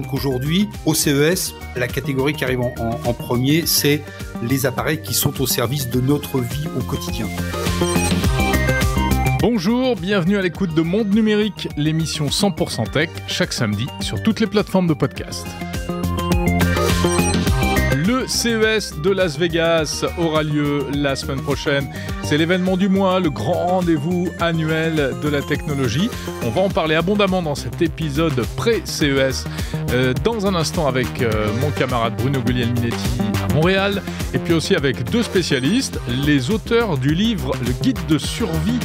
qu'aujourd'hui, au CES, la catégorie qui arrive en, en premier, c'est les appareils qui sont au service de notre vie au quotidien. Bonjour, bienvenue à l'écoute de Monde Numérique, l'émission 100% Tech, chaque samedi sur toutes les plateformes de podcast. Le CES de Las Vegas aura lieu la semaine prochaine. C'est l'événement du mois, le grand rendez-vous annuel de la technologie. On va en parler abondamment dans cet épisode pré-CES euh, dans un instant avec euh, mon camarade Bruno Guglielminetti à Montréal et puis aussi avec deux spécialistes, les auteurs du livre Le guide de survie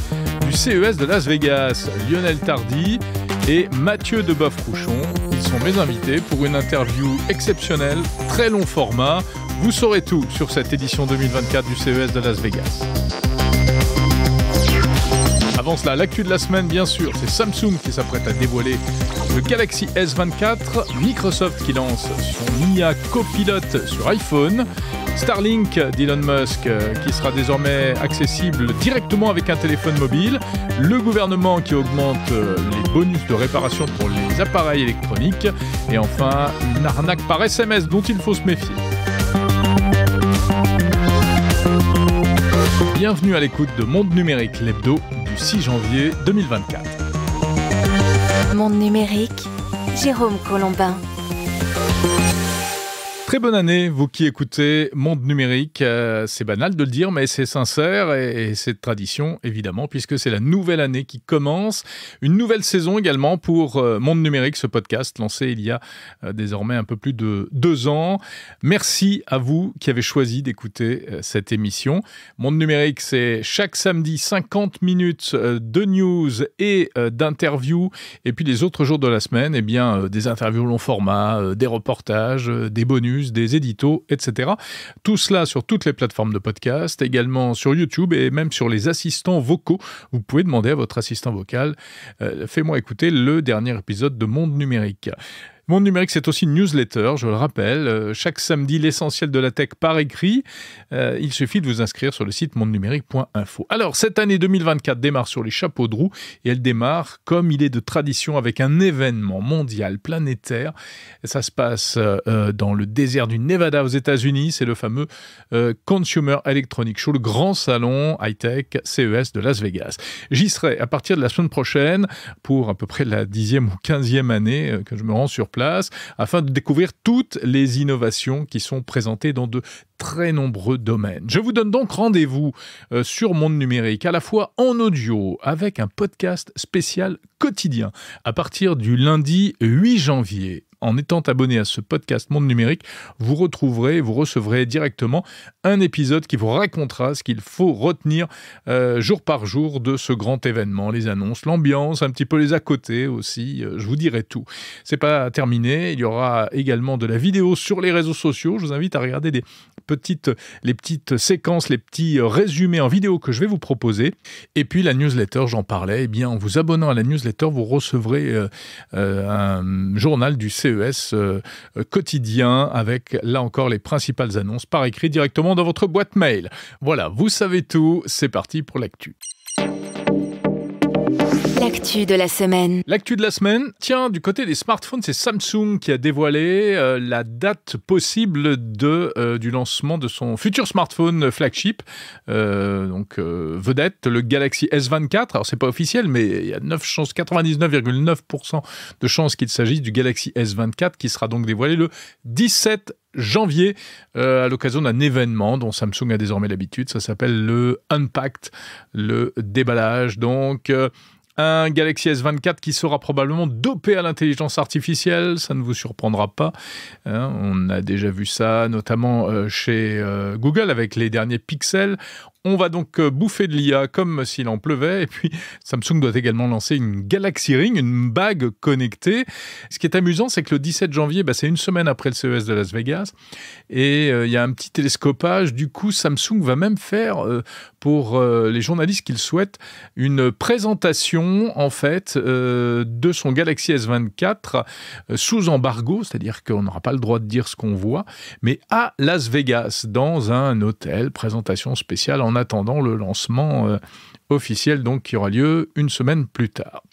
du CES de Las Vegas, Lionel Tardy et Mathieu Deboeuf-Couchon. Ils sont mes invités pour une interview exceptionnelle, très long format. Vous saurez tout sur cette édition 2024 du CES de Las Vegas avant l'actu de la semaine, bien sûr, c'est Samsung qui s'apprête à dévoiler le Galaxy S24, Microsoft qui lance son IA copilote sur iPhone, Starlink d'Elon Musk euh, qui sera désormais accessible directement avec un téléphone mobile, le gouvernement qui augmente euh, les bonus de réparation pour les appareils électroniques, et enfin une arnaque par SMS dont il faut se méfier. Bienvenue à l'écoute de Monde Numérique, l'hebdo 6 janvier 2024. Monde numérique, Jérôme Colombin. Très bonne année, vous qui écoutez Monde Numérique. Euh, c'est banal de le dire, mais c'est sincère et, c'est de tradition, évidemment, puisque c'est la nouvelle année qui commence. Une nouvelle saison également pour euh, Monde Numérique, ce podcast lancé il y a euh, désormais un peu plus de deux ans. Merci à vous qui avez choisi d'écouter cette émission. Monde Numérique, c'est chaque samedi 50 minutes de news et d'interviews. Et puis les autres jours de la semaine, eh bien, des interviews long format, des reportages, des bonus des éditos, etc. Tout cela sur toutes les plateformes de podcast, également sur YouTube et même sur les assistants vocaux. Vous pouvez demander à votre assistant vocal, euh, fais-moi écouter le dernier épisode de Monde numérique. Monde numérique, c'est aussi une newsletter, je le rappelle. Euh, chaque samedi, l'essentiel de la tech par écrit. Euh, il suffit de vous inscrire sur le site mondenumérique.info. Alors, cette année 2024 démarre sur les chapeaux de roue et elle démarre, comme il est de tradition, avec un événement mondial, planétaire. Ça se passe euh, dans le désert du Nevada aux États-Unis. C'est le fameux Consumer Electronics Show, le grand salon high-tech CES de Las Vegas. J'y serai à partir de la semaine prochaine pour à peu près la dixième ou quinzième année que je me rends sur place afin de découvrir toutes les innovations qui sont présentées dans de très nombreux domaines. Je vous donne donc rendez-vous euh, sur Monde Numérique, à la fois en audio, avec un podcast spécial quotidien, à partir du lundi 8 janvier en étant abonné à ce podcast Monde Numérique, vous retrouverez, vous recevrez directement un épisode qui vous racontera ce qu'il faut retenir euh, jour par jour de ce grand événement, les annonces, l'ambiance, un petit peu les à côté aussi. Euh, je vous dirai tout. C'est pas terminé. Il y aura également de la vidéo sur les réseaux sociaux. Je vous invite à regarder les petites, séquences, les petits euh, résumés en vidéo que je vais vous proposer. Et puis la newsletter, j'en parlais. Eh bien, en vous abonnant à la newsletter, vous recevrez un journal du C CES euh, euh, quotidien avec là encore les principales annonces par écrit directement dans votre boîte mail. Voilà, vous savez tout, c'est parti pour l'actu. L'actu de la semaine. L'actu de la semaine, tiens, du côté des smartphones, c'est Samsung qui a dévoilé euh, la date possible de, euh, du lancement de son futur smartphone flagship. Euh, donc, vedette, le Galaxy S24. Alors, c'est pas officiel, mais il y a 9 chances, 99,9% de chances qu'il s'agisse du Galaxy S24 qui sera donc dévoilé le 17 janvier à l'occasion d'un événement dont Samsung a désormais l'habitude. Ça s'appelle le Unpacked, le déballage. Donc, un Galaxy S24 qui sera probablement dopé à l'intelligence artificielle, ça ne vous surprendra pas. Hein. on a déjà vu ça, notamment euh, chez euh, Google avec les derniers pixels. On va donc euh, bouffer de l'IA comme s'il en pleuvait. Et puis, Samsung doit également lancer une Galaxy Ring, une bague connectée. Ce qui est amusant, c'est que le 17 janvier, bah, c'est une semaine après le CES de Las Vegas. Et euh, il y a un petit télescopage. Du coup, Samsung va même faire, euh, pour les journalistes qui souhaitent, une présentation, en fait, de son Galaxy S24 sous embargo, c'est-à-dire qu'on n'aura pas le droit de dire ce qu'on voit, mais à Las Vegas, dans un hôtel, présentation spéciale en attendant le lancement euh, officiel donc qui aura lieu une semaine plus tard.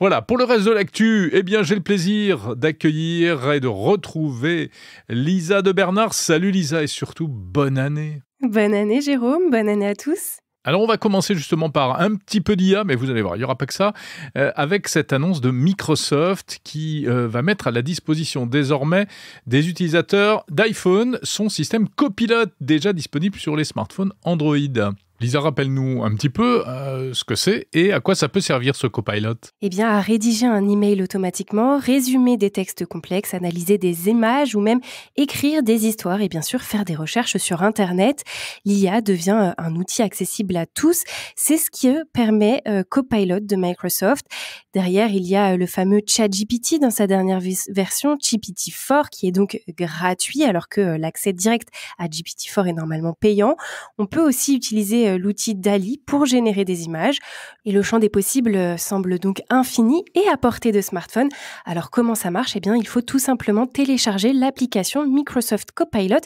Voilà, pour le reste de l'actu, eh bien j'ai le plaisir d'accueillir et de retrouver Lisa de Bernard. Salut Lisa et surtout bonne année. Bonne année Jérôme, bonne année à tous. Alors on va commencer justement par un petit peu d'IA, mais vous allez voir, il n'y aura pas que ça, euh, avec cette annonce de Microsoft qui euh, va mettre à la disposition désormais des utilisateurs d'iPhone son système copilote déjà disponible sur les smartphones Android. Lisa, rappelle-nous un petit peu euh, ce que c'est et à quoi ça peut servir ce copilot. Eh bien, à rédiger un email automatiquement, résumer des textes complexes, analyser des images ou même écrire des histoires et bien sûr faire des recherches sur Internet. L'IA devient euh, un outil accessible à tous. C'est ce qui euh, permet Copilot de Microsoft. Derrière, il y a le fameux ChatGPT dans sa dernière version, GPT-4, qui est donc gratuit alors que l'accès direct à GPT-4 est normalement payant. On peut aussi utiliser euh, l'outil DALI pour générer des images. Et le champ des possibles euh, semble donc infini et à portée de smartphone. Alors comment ça marche Eh bien, il faut tout simplement télécharger l'application Microsoft Copilot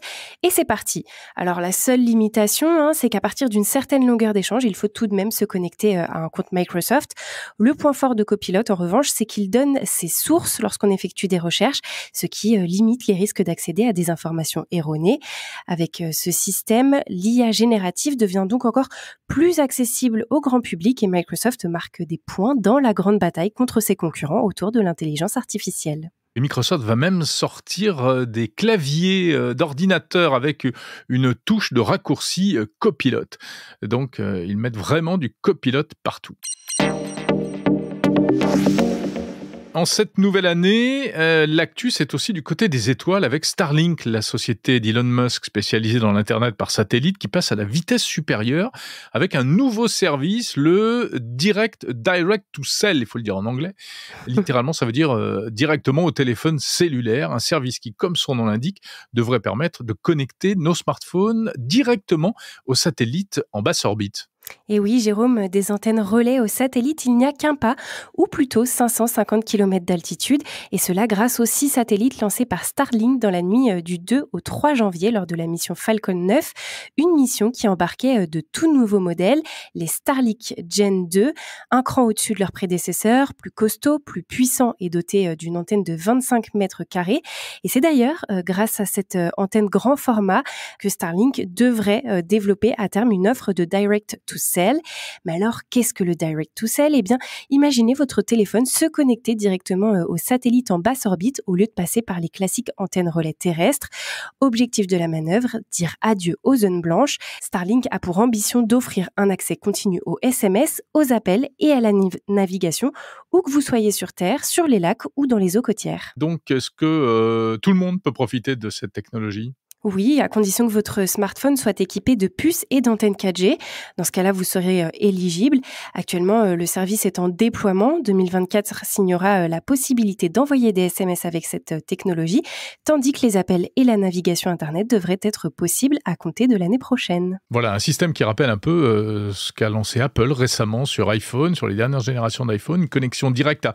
et c'est parti. Alors la seule limitation, hein, c'est qu'à partir d'une certaine longueur d'échange, il faut tout de même se connecter euh, à un compte Microsoft. Le point fort de Copilot, en revanche, c'est qu'il donne ses sources lorsqu'on effectue des recherches, ce qui limite les risques d'accéder à des informations erronées. Avec ce système, l'IA générative devient donc encore plus accessible au grand public et Microsoft marque des points dans la grande bataille contre ses concurrents autour de l'intelligence artificielle. Microsoft va même sortir euh, des claviers euh, d'ordinateur avec euh, une touche de raccourci copilote. Donc, ils mettent vraiment du copilote partout. En cette nouvelle année, euh, l'actu, c'est aussi du côté des étoiles avec Starlink, la société d'Elon Musk spécialisée dans l'Internet par satellite qui passe à la vitesse supérieure avec un nouveau service, le Direct Direct to Cell, il faut le dire en anglais. Littéralement, ça veut dire euh, directement au téléphone cellulaire, un service qui, comme son nom l'indique, devrait permettre de connecter nos smartphones directement aux satellites en basse orbite. Et oui, Jérôme, des antennes relais au satellite, il n'y a qu'un pas, ou plutôt 550 km d'altitude, et cela grâce aux six satellites lancés par Starlink dans la nuit euh, du 2 au 3 janvier lors de la mission Falcon 9, une mission qui embarquait euh, de tout nouveaux modèles, les Starlink Gen 2, un cran au-dessus de leurs prédécesseurs, plus costaud, plus puissant et doté euh, d'une antenne de 25 mètres carrés. Et c'est d'ailleurs grâce à cette antenne grand format que Starlink devrait développer à terme une offre de direct to mais alors, qu'est-ce que le Direct to Cell Eh bien, imaginez votre téléphone se connecter directement euh, au satellite en basse orbite au lieu de passer par les classiques antennes relais terrestres. Objectif de la manœuvre, dire adieu aux zones blanches. Starlink a pour ambition d'offrir un accès continu aux SMS, aux appels et à la navigation, où que vous soyez sur Terre, sur les lacs ou dans les eaux côtières. Donc, est-ce que euh, tout le monde peut profiter de cette technologie oui, à condition que votre smartphone soit équipé de puces et d'antennes 4G. Dans ce cas-là, vous serez euh, éligible. Actuellement, euh, le service est en déploiement. 2024 signera euh, la possibilité d'envoyer des SMS avec cette technologie, tandis que les appels et la navigation Internet devraient être possibles à compter de l'année prochaine. Voilà, un système qui rappelle un peu ce qu'a lancé Apple récemment sur iPhone, sur les dernières générations d'iPhone, une connexion directe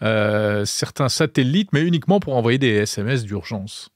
à certains satellites, mais uniquement pour envoyer des SMS d'urgence.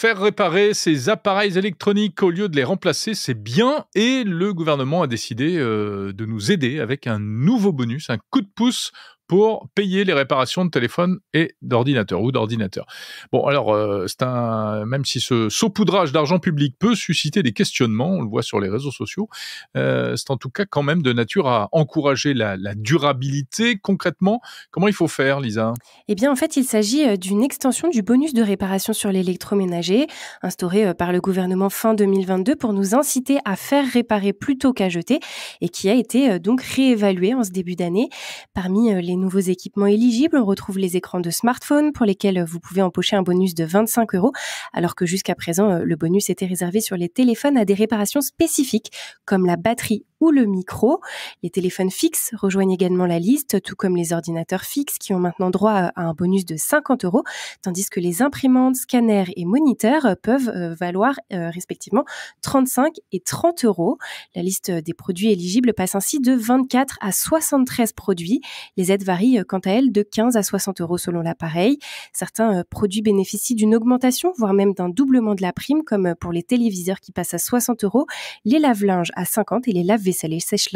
Faire réparer ces appareils électroniques au lieu de les remplacer, c'est bien. Et le gouvernement a décidé euh, de nous aider avec un nouveau bonus, un coup de pouce pour payer les réparations de téléphone et d'ordinateur ou d'ordinateur. Bon, alors, euh, c'est un, même si ce saupoudrage d'argent public peut susciter des questionnements, on le voit sur les réseaux sociaux, euh, c'est en tout cas quand même de nature à encourager la, durabilité. Concrètement, comment il faut faire, Lisa Eh bien, en fait, il s'agit euh, d'une extension du bonus de réparation sur l'électroménager, instauré par le gouvernement fin 2022 pour nous inciter à faire réparer plutôt qu'à jeter et qui a été donc réévalué en ce début d'année. Parmi les nouveaux équipements éligibles, on retrouve les écrans de smartphone pour lesquels euh, vous pouvez empocher un bonus de 25 euros, alors que jusqu'à présent, euh, le bonus était réservé sur les téléphones à des réparations spécifiques, comme la batterie ou le micro. Les téléphones fixes rejoignent également la liste, tout comme les ordinateurs fixes qui ont maintenant droit à un bonus de 50 euros, tandis que les imprimantes, scanners et moniteurs peuvent euh, valoir euh, respectivement 35 et 30 euros. La liste des produits éligibles passe ainsi de 24 à 73 produits. Les aides varient euh, quant à elles de 15 à 60 euros selon l'appareil. Certains produits bénéficient d'une augmentation, voire même d'un doublement de la prime, comme pour les téléviseurs qui passent à 60 euros, les lave-linges à 50 et les lave les vaisselle sèche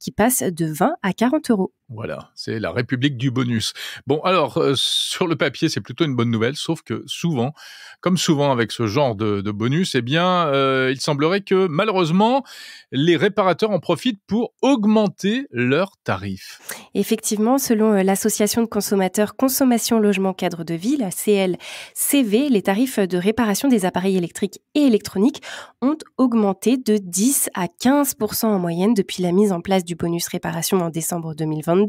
qui passent de 20 à 40 euros. Voilà, c'est la République du bonus. Bon, alors, euh, sur le papier, c'est plutôt une bonne nouvelle, sauf que souvent, comme souvent avec ce genre de, bonus, eh bien, euh, il semblerait que malheureusement, les réparateurs en profitent pour augmenter leurs tarifs. Effectivement, selon euh, l'association de consommateurs Consommation Logement Cadre de Ville, CLCV, les tarifs de réparation des appareils électriques et électroniques ont augmenté de 10 à 15 en moyenne depuis la mise en place du bonus réparation en décembre 2020.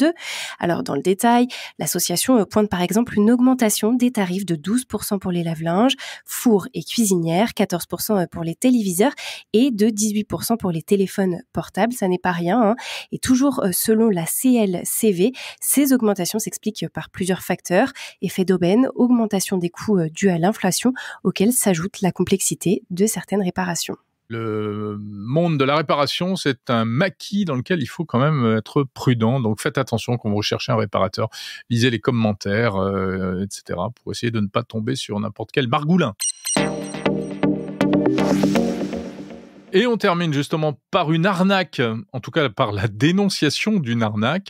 Alors dans le détail, l'association euh, pointe par exemple une augmentation des tarifs de 12% pour les lave-linges, fours et cuisinières, 14% euh, pour les téléviseurs et de 18% pour les téléphones portables. Ça n'est pas rien. Hein. Et toujours euh, selon la CLCV, ces augmentations s'expliquent par plusieurs facteurs. Effet d'aubaine, augmentation des coûts dus à l'inflation, auxquels s'ajoute la complexité de certaines réparations le monde de la réparation, c'est un maquis dans lequel il faut quand même être prudent. Donc faites attention quand vous recherchez un réparateur, lisez les commentaires, euh, etc., pour essayer de ne pas tomber sur n'importe quel margoulin. Et on termine justement par une arnaque, en tout cas par la dénonciation d'une arnaque.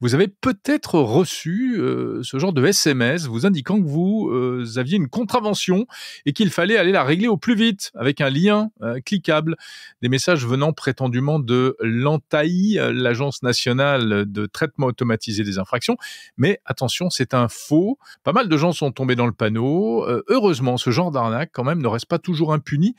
Vous avez peut-être reçu euh, ce genre de SMS vous indiquant que vous, euh, aviez une contravention et qu'il fallait aller la régler au plus vite avec un lien euh, cliquable. Des messages venant prétendument de l'ANTAI, l'Agence nationale de traitement automatisé des infractions. Mais attention, c'est un faux. Pas mal de gens sont tombés dans le panneau. heureusement, ce genre d'arnaque quand même ne reste pas toujours impuni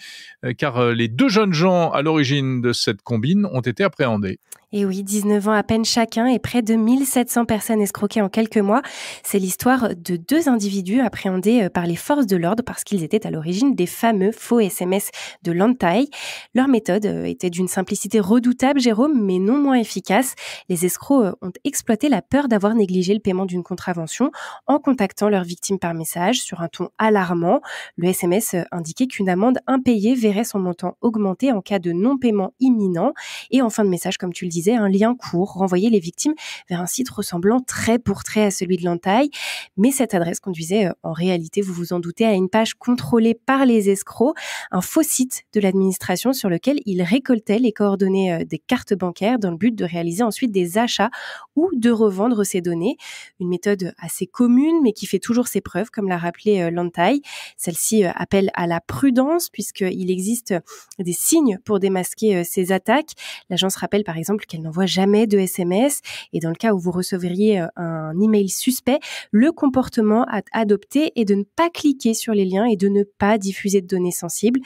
car les deux jeunes gens agents à l'origine de cette combine ont été appréhendés. Et oui, 19 ans à peine chacun et près de 1700 personnes escroquées en quelques mois. C'est l'histoire de deux individus appréhendés euh, par les forces de l'ordre parce qu'ils étaient à l'origine des fameux faux SMS de l'Antaï. Leur méthode euh, était d'une simplicité redoutable, Jérôme, mais non moins efficace. Les escrocs euh, ont exploité la peur d'avoir négligé le paiement d'une contravention en contactant leurs victimes par message sur un ton alarmant. Le SMS indiquait qu'une amende impayée verrait son montant augmenter en cas de non-paiement imminent. Et en fin de message, comme tu le disais, un lien court, renvoyer les victimes vers un site ressemblant très pour trait à celui de l'entaille. Mais cette adresse conduisait euh, en réalité, vous vous en doutez, à une page contrôlée par les escrocs, un faux site de l'administration sur lequel ils récoltaient les coordonnées euh, des cartes bancaires dans le but de réaliser ensuite des achats ou de revendre ces données. Une méthode assez commune mais qui fait toujours ses preuves, comme l'a rappelé euh, l'entaille Celle-ci appelle à la prudence puisqu'il existe des signes pour démasquer euh, ces attaques. L'agence rappelle par exemple qu'elle n'envoie jamais de SMS et dans le cas où vous recevriez euh, un email suspect, le comportement à adopter est de ne pas cliquer sur les liens et de ne pas diffuser de données sensibles.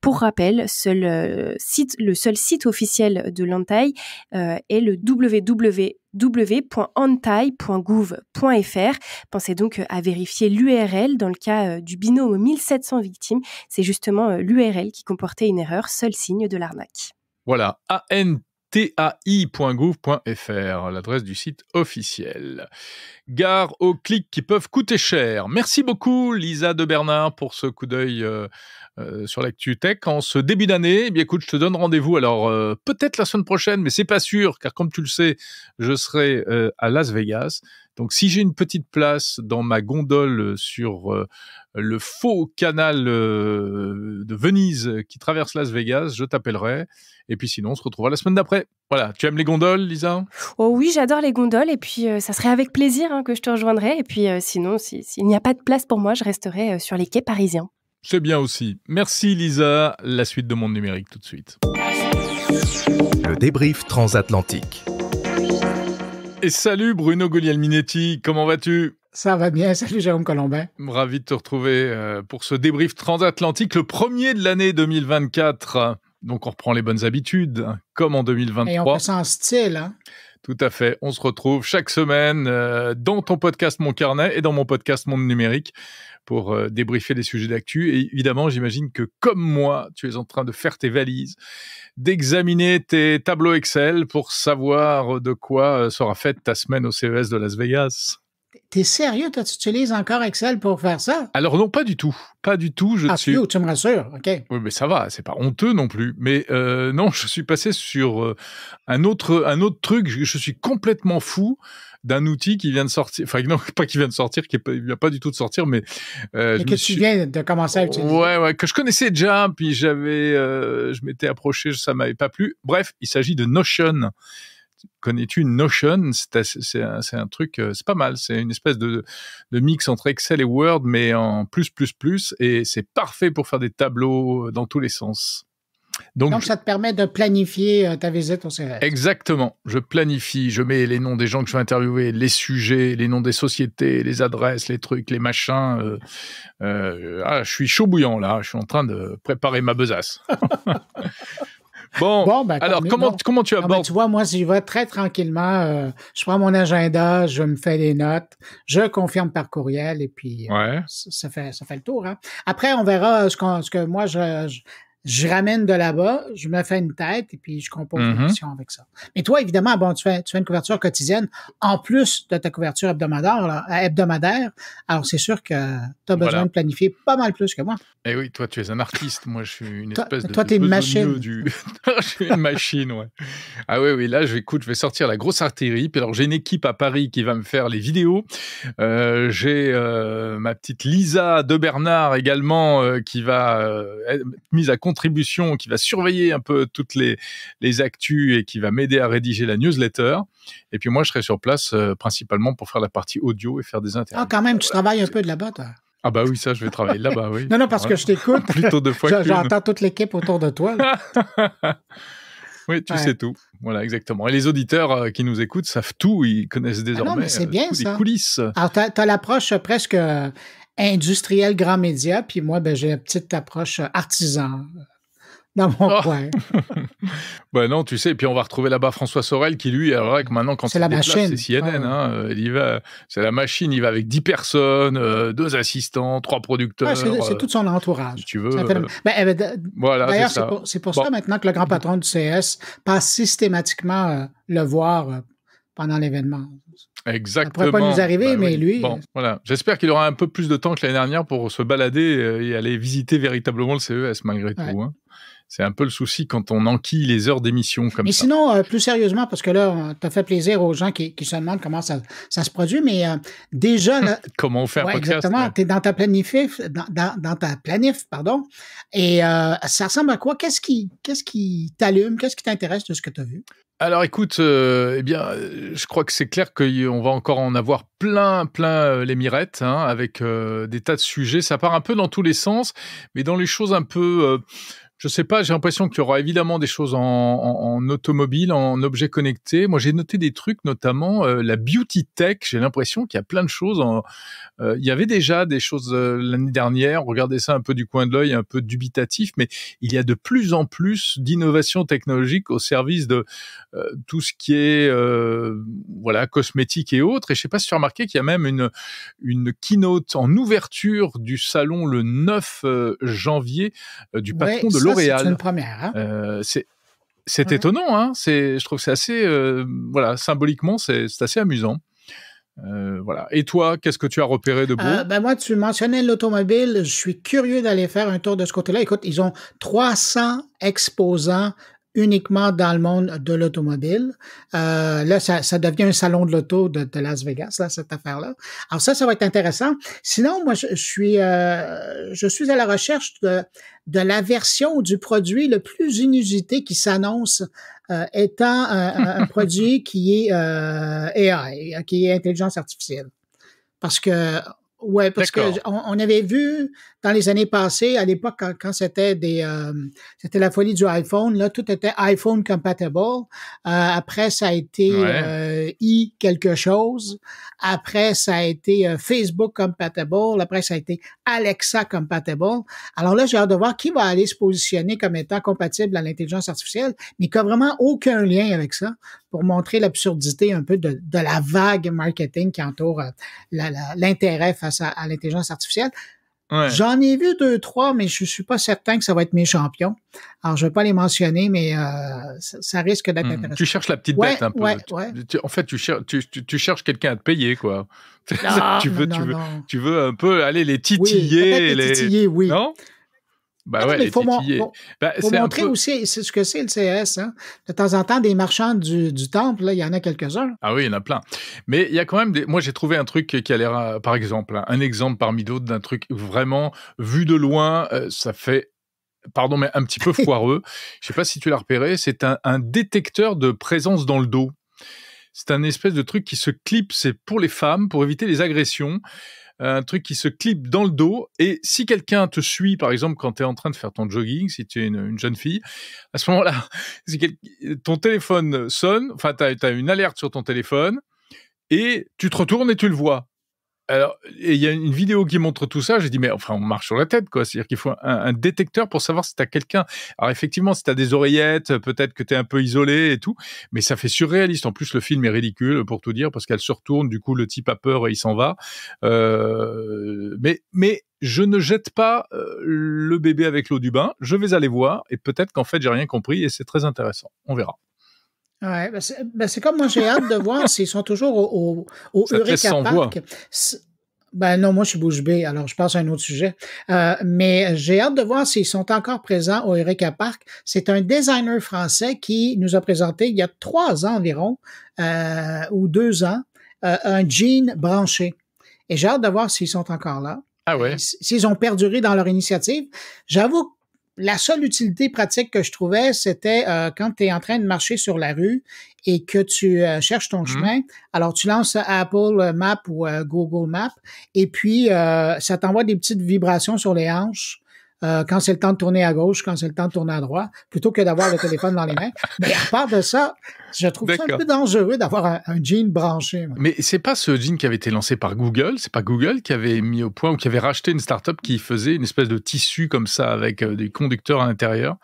Pour rappel, seul euh, le seul site officiel de l'entaille est le www www.antai.gouv.fr. Pensez donc euh, à vérifier l'URL dans le cas euh, du binôme 1700 victimes. C'est justement euh, l'URL qui comportait une erreur, seul signe de l'arnaque. Voilà, tai.gouv.fr, l'adresse du site officiel. Gare aux clics qui peuvent coûter cher. Merci beaucoup Lisa de Bernard pour ce coup d'œil euh, euh, sur l'actu tech en ce début d'année. Eh bien écoute, je te donne rendez-vous alors euh, peut-être la semaine prochaine, mais c'est pas sûr car comme tu le sais, je serai à Las Vegas. Donc si j'ai une petite place dans ma gondole euh, sur euh, le faux canal euh, de Venise qui traverse Las Vegas, je t'appellerai. Et puis sinon, on se retrouvera la semaine d'après. Voilà, tu aimes les gondoles, Lisa Oh oui, j'adore les gondoles. Et puis, ça serait avec plaisir hein, que je te rejoindrais. Et puis, sinon, s'il n'y a pas de place pour moi, je resterai sur les quais parisiens. C'est bien aussi. Merci, Lisa. La suite de Monde Numérique tout de suite. Le débrief transatlantique. Et salut Bruno Guglielminetti, comment vas-tu ça va bien, salut Jérôme Colombin. Ravi de te retrouver euh, pour ce débrief transatlantique, le premier de l'année 2024. Donc on reprend les bonnes habitudes, comme en 2023. Et on passe en style. Hein. Tout à fait. On se retrouve chaque semaine euh, dans ton podcast Mon Carnet et dans mon podcast Monde Numérique pour euh, débriefer les sujets d'actu. Et évidemment, j'imagine que comme moi, tu es en train de faire tes valises d'examiner tes tableaux Excel pour savoir de quoi euh, sera faite ta semaine au CES de Las Vegas. T'es sérieux, tu utilises encore Excel pour faire ça? Alors non, pas du tout. Pas du tout, je ah, suis... tu me rassures, OK. Oui, mais ça va, c'est pas honteux non plus. Mais euh, non, je suis passé sur euh, un, autre, un autre truc, je suis complètement fou d'un outil qui vient de sortir, enfin non, pas qui vient de sortir, qui vient pas du tout de sortir, mais... Euh, que tu viens de commencer à utiliser. Ouais, ouais, que je connaissais déjà, puis j'avais, euh, je m'étais approché, ça m'avait pas plu. Bref, il s'agit de Notion. Connais-tu Notion C'est un, truc, euh, c'est pas mal. C'est une espèce de, de, mix entre Excel et Word, mais en plus, plus, plus. Et c'est parfait pour faire des tableaux dans tous les sens. Donc, ça te permet de planifier euh, ta visite au CRS. Exactement. Je planifie, je mets les noms des gens que je vais interviewer, les sujets, les noms des sociétés, les adresses, les trucs, les machins. Euh, euh, ah, je suis chaud bouillant là, je suis en train de préparer ma besace. Bon, ben, alors comment, comment tu ah, ben, abordes Tu vois, moi, si je vais très tranquillement. je prends mon agenda, je me fais les notes, je confirme par courriel et puis ça, fait, ça fait le tour. Hein. Après, on verra ce, que moi, je, je ramène de là-bas, je me fais une tête et puis je compose une mhm. émission avec ça. Mais toi, évidemment, bon, tu fais, tu une couverture quotidienne en plus de ta couverture hebdomadaire. Euh, hebdomadaire alors, c'est sûr que tu as besoin de planifier pas mal plus que moi. Eh oui, toi, tu es un artiste. Moi, je suis une espèce de. Toi, es une machine. je suis une machine, ouais. Ah oui, oui, là, je, écoute, je vais sortir la grosse artérie. Puis alors, j'ai une équipe à Paris qui va me faire les vidéos. Euh, j'ai euh, ma petite Lisa de Bernard également qui va être mise à compte contribution, qui va surveiller un peu toutes les, les actus et qui va m'aider à rédiger la newsletter. Et puis moi, je serai sur place euh, principalement pour faire la partie audio et faire des interviews. Ah, quand même, tu travailles un peu de là-bas, toi. Ah bah oui, ça, je vais travailler là-bas, oui. non, non, parce que je t'écoute. Plutôt deux fois J'entends toute l'équipe autour de toi. Oui, tu sais tout. Voilà, exactement. Et les auditeurs euh, qui nous écoutent savent tout. Ils connaissent désormais ah non, mais euh, bien, ça. les coulisses. Alors, tu as, l'approche presque industriel grand média, puis moi, ben, j'ai la petite approche euh, artisan euh, dans mon oh. coin. ben non, tu sais, puis on va retrouver là-bas François Sorel qui, lui, euh, vrai que maintenant, quand c'est la machine. CNN, ah hein, il va, c'est la machine, il va avec 10 personnes, deux assistants, trois producteurs. c'est, tout son entourage. tu veux. Ben, d'ailleurs, c'est, pour, ça maintenant que le grand patron du CS passe systématiquement le voir pendant l'événement. Exactement. Ça pourrait pas nous arriver, bah mais lui. Bon, euh, voilà. J'espère qu'il aura un peu plus de temps que l'année dernière pour se balader euh, et aller visiter véritablement le CES malgré tout. Hein. C'est un peu le souci quand on enquille les heures d'émission comme ça. Mais sinon, euh, plus sérieusement, parce que là, as fait plaisir aux gens qui, se demandent comment ça, ça se produit, mais déjà... comment on fait podcast. Exactement, tu es dans ta planif, dans, ta planif, pardon, et ça ressemble à quoi? Qu'est-ce qui qu'est-ce qui t'allume? Qu'est-ce qui t'intéresse de ce que tu as vu? Alors écoute, euh, eh bien, je crois que c'est clair qu'on va encore en avoir plein, plein euh, les mirettes, hein, avec euh, des tas de sujets. Ça part un peu dans tous les sens, mais dans les choses un peu je sais pas, j'ai l'impression qu'il y aura évidemment des choses en, automobile, en objets connectés. Moi, j'ai noté des trucs, notamment euh, la beauty tech. J'ai l'impression qu'il y a plein de choses. Euh, il y avait déjà des choses euh, l'année dernière. Regardez ça un peu du coin de l'œil, un peu dubitatif, mais il y a de plus en plus d'innovations technologiques au service de tout ce qui est voilà cosmétique et autres. Et je sais pas si tu as remarqué qu'il y a même une une keynote en ouverture du salon le 9 janvier du patron de de L'Oréal. Hein. Euh, c'est première. c'est étonnant, hein C'est, je trouve que c'est assez, euh, voilà, symboliquement, c'est assez amusant. Euh, voilà. Et toi, qu'est-ce que tu as repéré de beau ben Moi, tu mentionnais l'automobile. Je suis curieux d'aller faire un tour de ce côté-là. Écoute, ils ont 300 exposants uniquement dans le monde de l'automobile. Euh, là, ça, devient un salon de l'auto de, Las Vegas, là, cette affaire-là. Alors ça, ça va être intéressant. Sinon, moi, je, suis, euh, je suis à la recherche de, de la version du produit le plus inusité qui s'annonce euh, étant un, produit qui est AI, hein, qui est intelligence artificielle. Parce que ouais, parce que on, avait vu dans les années passées, à l'époque, quand, c'était des, euh, c'était la folie du iPhone, là, tout était iPhone compatible. Euh, après, ça a été euh, i quelque chose. Après, ça a été Facebook compatible. Après, ça a été Alexa compatible. Alors là, j'ai hâte de voir qui va aller se positionner comme étant compatible à l'intelligence artificielle, mais qui a vraiment aucun lien avec ça pour montrer l'absurdité un peu de, la vague marketing qui entoure l'intérêt face à l'intelligence artificielle. J'en ai vu deux, trois, mais je suis pas certain que ça va être mes champions. Alors, je vais pas les mentionner, mais euh, ça, risque d'être mhm. intéressant. Tu cherches la petite bête un peu. en fait, tu, tu, cherches quelqu'un à te payer, quoi. tu, veux, tu, veux, tu veux un peu aller les titiller. Oui, les, les titiller, oui. Non bah ouais, faut, bah, montrer aussi ce que c'est le CES. Hein. De temps en temps, des marchands du, temple, là, il y en a quelques-uns. Ah oui, il y en a plein. Mais il y a quand même des. Moi, j'ai trouvé un truc qui a l'air, euh, par exemple, hein, un exemple parmi d'autres d'un truc vraiment vu de loin, euh, ça fait pardon, mais un petit peu foireux. Je sais pas si tu l'as repéré, c'est un, un, détecteur de présence dans le dos. C'est un espèce de truc qui se clipse, c'est pour les femmes, pour éviter les agressions un truc qui se clip dans le dos. Et si quelqu'un te suit, par exemple, quand tu es en train de faire ton jogging, si tu es une, jeune fille, à ce moment-là, ton téléphone sonne, enfin, tu as, une alerte sur ton téléphone, et tu te retournes et tu le vois. Alors, il y a une vidéo qui montre tout ça. J'ai dit, mais enfin, on marche sur la tête, quoi. C'est-à-dire qu'il faut un, détecteur pour savoir si tu quelqu'un. Alors, effectivement, si t'as des oreillettes, peut-être que t'es un peu isolé et tout, mais ça fait surréaliste. En plus, le film est ridicule, pour tout dire, parce qu'elle se retourne, du coup, le type a peur et il s'en va. Euh, mais, mais je ne jette pas euh, le bébé avec l'eau du bain. Je vais aller voir et peut-être qu'en fait, j'ai rien compris et c'est très intéressant. On verra. Oui, ben, ben, c'est comme moi, j'ai hâte de voir s'ils sont toujours au, au, au Eureka Park. Ben non, moi je suis bouche bée, alors je passe à un autre sujet. Euh, mais j'ai hâte de voir s'ils sont encore présents au Eureka Park. C'est un designer français qui nous a présenté il y a trois ans environ, euh, ou deux ans, euh, un jean branché. Et j'ai hâte de voir s'ils sont encore là. Ah ouais. S'ils ont perduré dans leur initiative. J'avoue que la seule utilité pratique que je trouvais, c'était euh, quand tu es en train de marcher sur la rue et que tu euh, cherches ton mmh. chemin, alors tu lances Apple Map ou euh, Google Map et puis ça t'envoie des petites vibrations sur les hanches euh, quand c'est le temps de tourner à gauche, quand c'est le temps de tourner à droite, plutôt que d'avoir le téléphone dans les mains. Mais à part de ça, je trouve ça un peu dangereux d'avoir un, jean branché. Mais c'est pas ce jean qui avait été lancé par Google, c'est pas Google qui avait mis au point ou qui avait racheté une start-up qui faisait une espèce de tissu comme ça avec euh, des conducteurs à l'intérieur.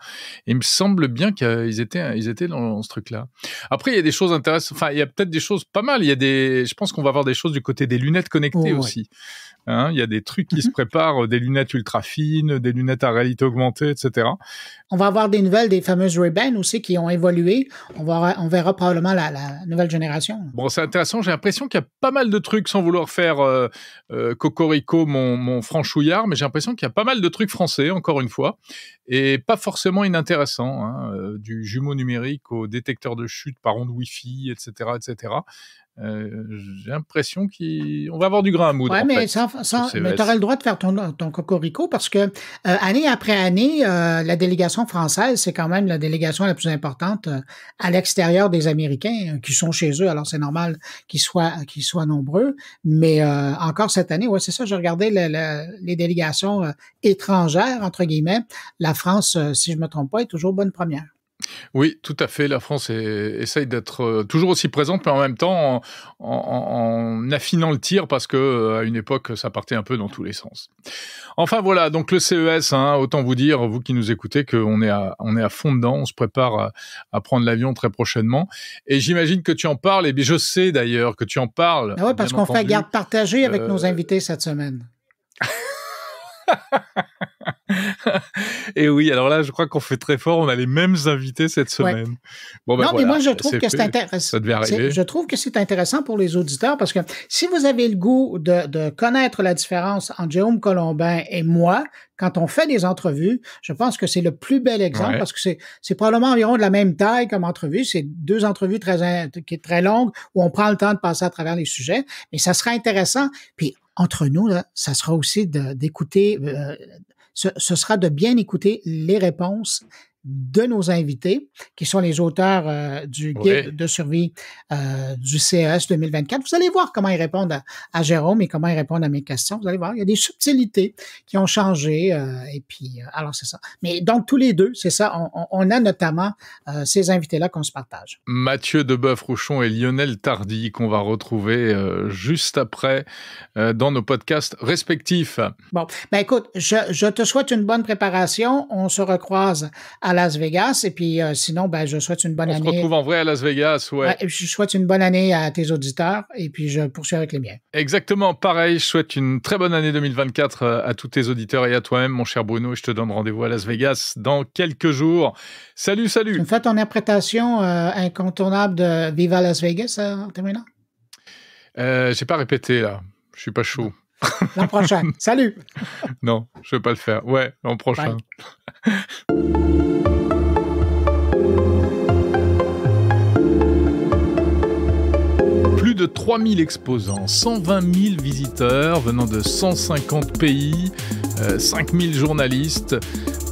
Il me semble bien qu'ils étaient, ils étaient dans ce truc-là. Après, il y a des choses intéressantes. Enfin, il y a peut-être des choses pas mal. Il y a des, je pense qu'on va avoir des choses du côté des lunettes connectées oh, aussi. Hein, il y a des trucs qui se mhm. préparent, euh, des lunettes ultra fines, des lunettes à réalité augmentée, etc. On va avoir des nouvelles des fameuses Ray-Ban aussi qui ont évolué. On, on verra probablement la, nouvelle génération. Bon, c'est intéressant. J'ai l'impression qu'il y a pas mal de trucs sans vouloir faire euh, euh, cocorico mon, mon franchouillard, mais j'ai l'impression qu'il y a pas mal de trucs français, encore une fois, et pas forcément inintéressants, hein, du jumeau numérique au détecteur de chute par onde Wi-Fi, etc., etc. Euh, j'ai l'impression qu'on va avoir du grand à Oui, mais, sans, tu aurais le droit de faire ton, ton cocorico parce que euh, année après année, euh, la délégation française, c'est quand même la délégation la plus importante à l'extérieur des Américains qui sont chez eux. Alors, c'est normal qu'ils soient, qu'ils soient nombreux. Mais encore cette année, ouais, c'est ça, J'ai regardé les délégations étrangères, entre guillemets. La France, si je me trompe pas, est toujours bonne première. Oui, tout à fait. La France essaye d'être euh, toujours aussi présente, mais en même temps en, affinant le tir parce que euh, à une époque, ça partait un peu dans tous les sens. Enfin voilà, donc le CES, hein, autant vous dire, vous qui nous écoutez, qu'on est à, on est à fond dedans, on se prépare à, prendre l'avion très prochainement. Et j'imagine que tu en parles, et je sais d'ailleurs que tu en parles. Ah parce qu'on fait garde partagée avec euh, nos invités cette semaine. Et oui, alors là, je crois qu'on fait très fort. On a les mêmes invités cette semaine. Bon, ben non, mais moi, je trouve que c'est intéressant. Je trouve que c'est intéressant pour les auditeurs parce que si vous avez le goût de, connaître la différence entre Jérôme Colombin et moi, quand on fait des entrevues, je pense que c'est le plus bel exemple parce que c'est probablement environ de la même taille comme entrevue. C'est deux entrevues très, qui est très longues où on prend le temps de passer à travers les sujets. Mais ça sera intéressant. Puis entre nous, là, ça sera aussi d'écouter, euh, ce, ce, sera de bien écouter les réponses de nos invités, qui sont les auteurs euh, du guide de survie euh, du CRS e 2024. Vous allez voir comment ils répondent à, Jérôme et comment ils répondent à mes questions. Vous allez voir, il y a des subtilités qui ont changé. Euh, et puis, alors c'est ça. Mais donc, tous les deux, c'est ça, on, a notamment ces invités-là qu'on se partage. Mathieu Deboeuf-Rouchon et Lionel Tardy, qu'on va retrouver juste après dans nos podcasts respectifs. Bon, ben écoute, je, je te souhaite une bonne préparation. On se recroise à Las Vegas. Et puis euh, sinon, ben, je souhaite une bonne année. On se retrouve en vrai à Las Vegas, ouais. Je souhaite une bonne année à tes auditeurs et puis je poursuis avec les miens. Exactement, pareil. Je souhaite une très bonne année 2024 euh, à tous tes auditeurs et à toi-même, mon cher Bruno. Je te donne rendez-vous à Las Vegas dans quelques jours. Salut, salut. Tu me fais ton interprétation euh, incontournable de Viva Las Vegas en terminant? J'ai pas répété là. Je suis pas chaud. L'an prochain. Salut. Non, je vais pas le faire. Ouais, l'an prochain. de 3000 exposants, 120 000 visiteurs venant de 150 pays, 5000 euh, journalistes.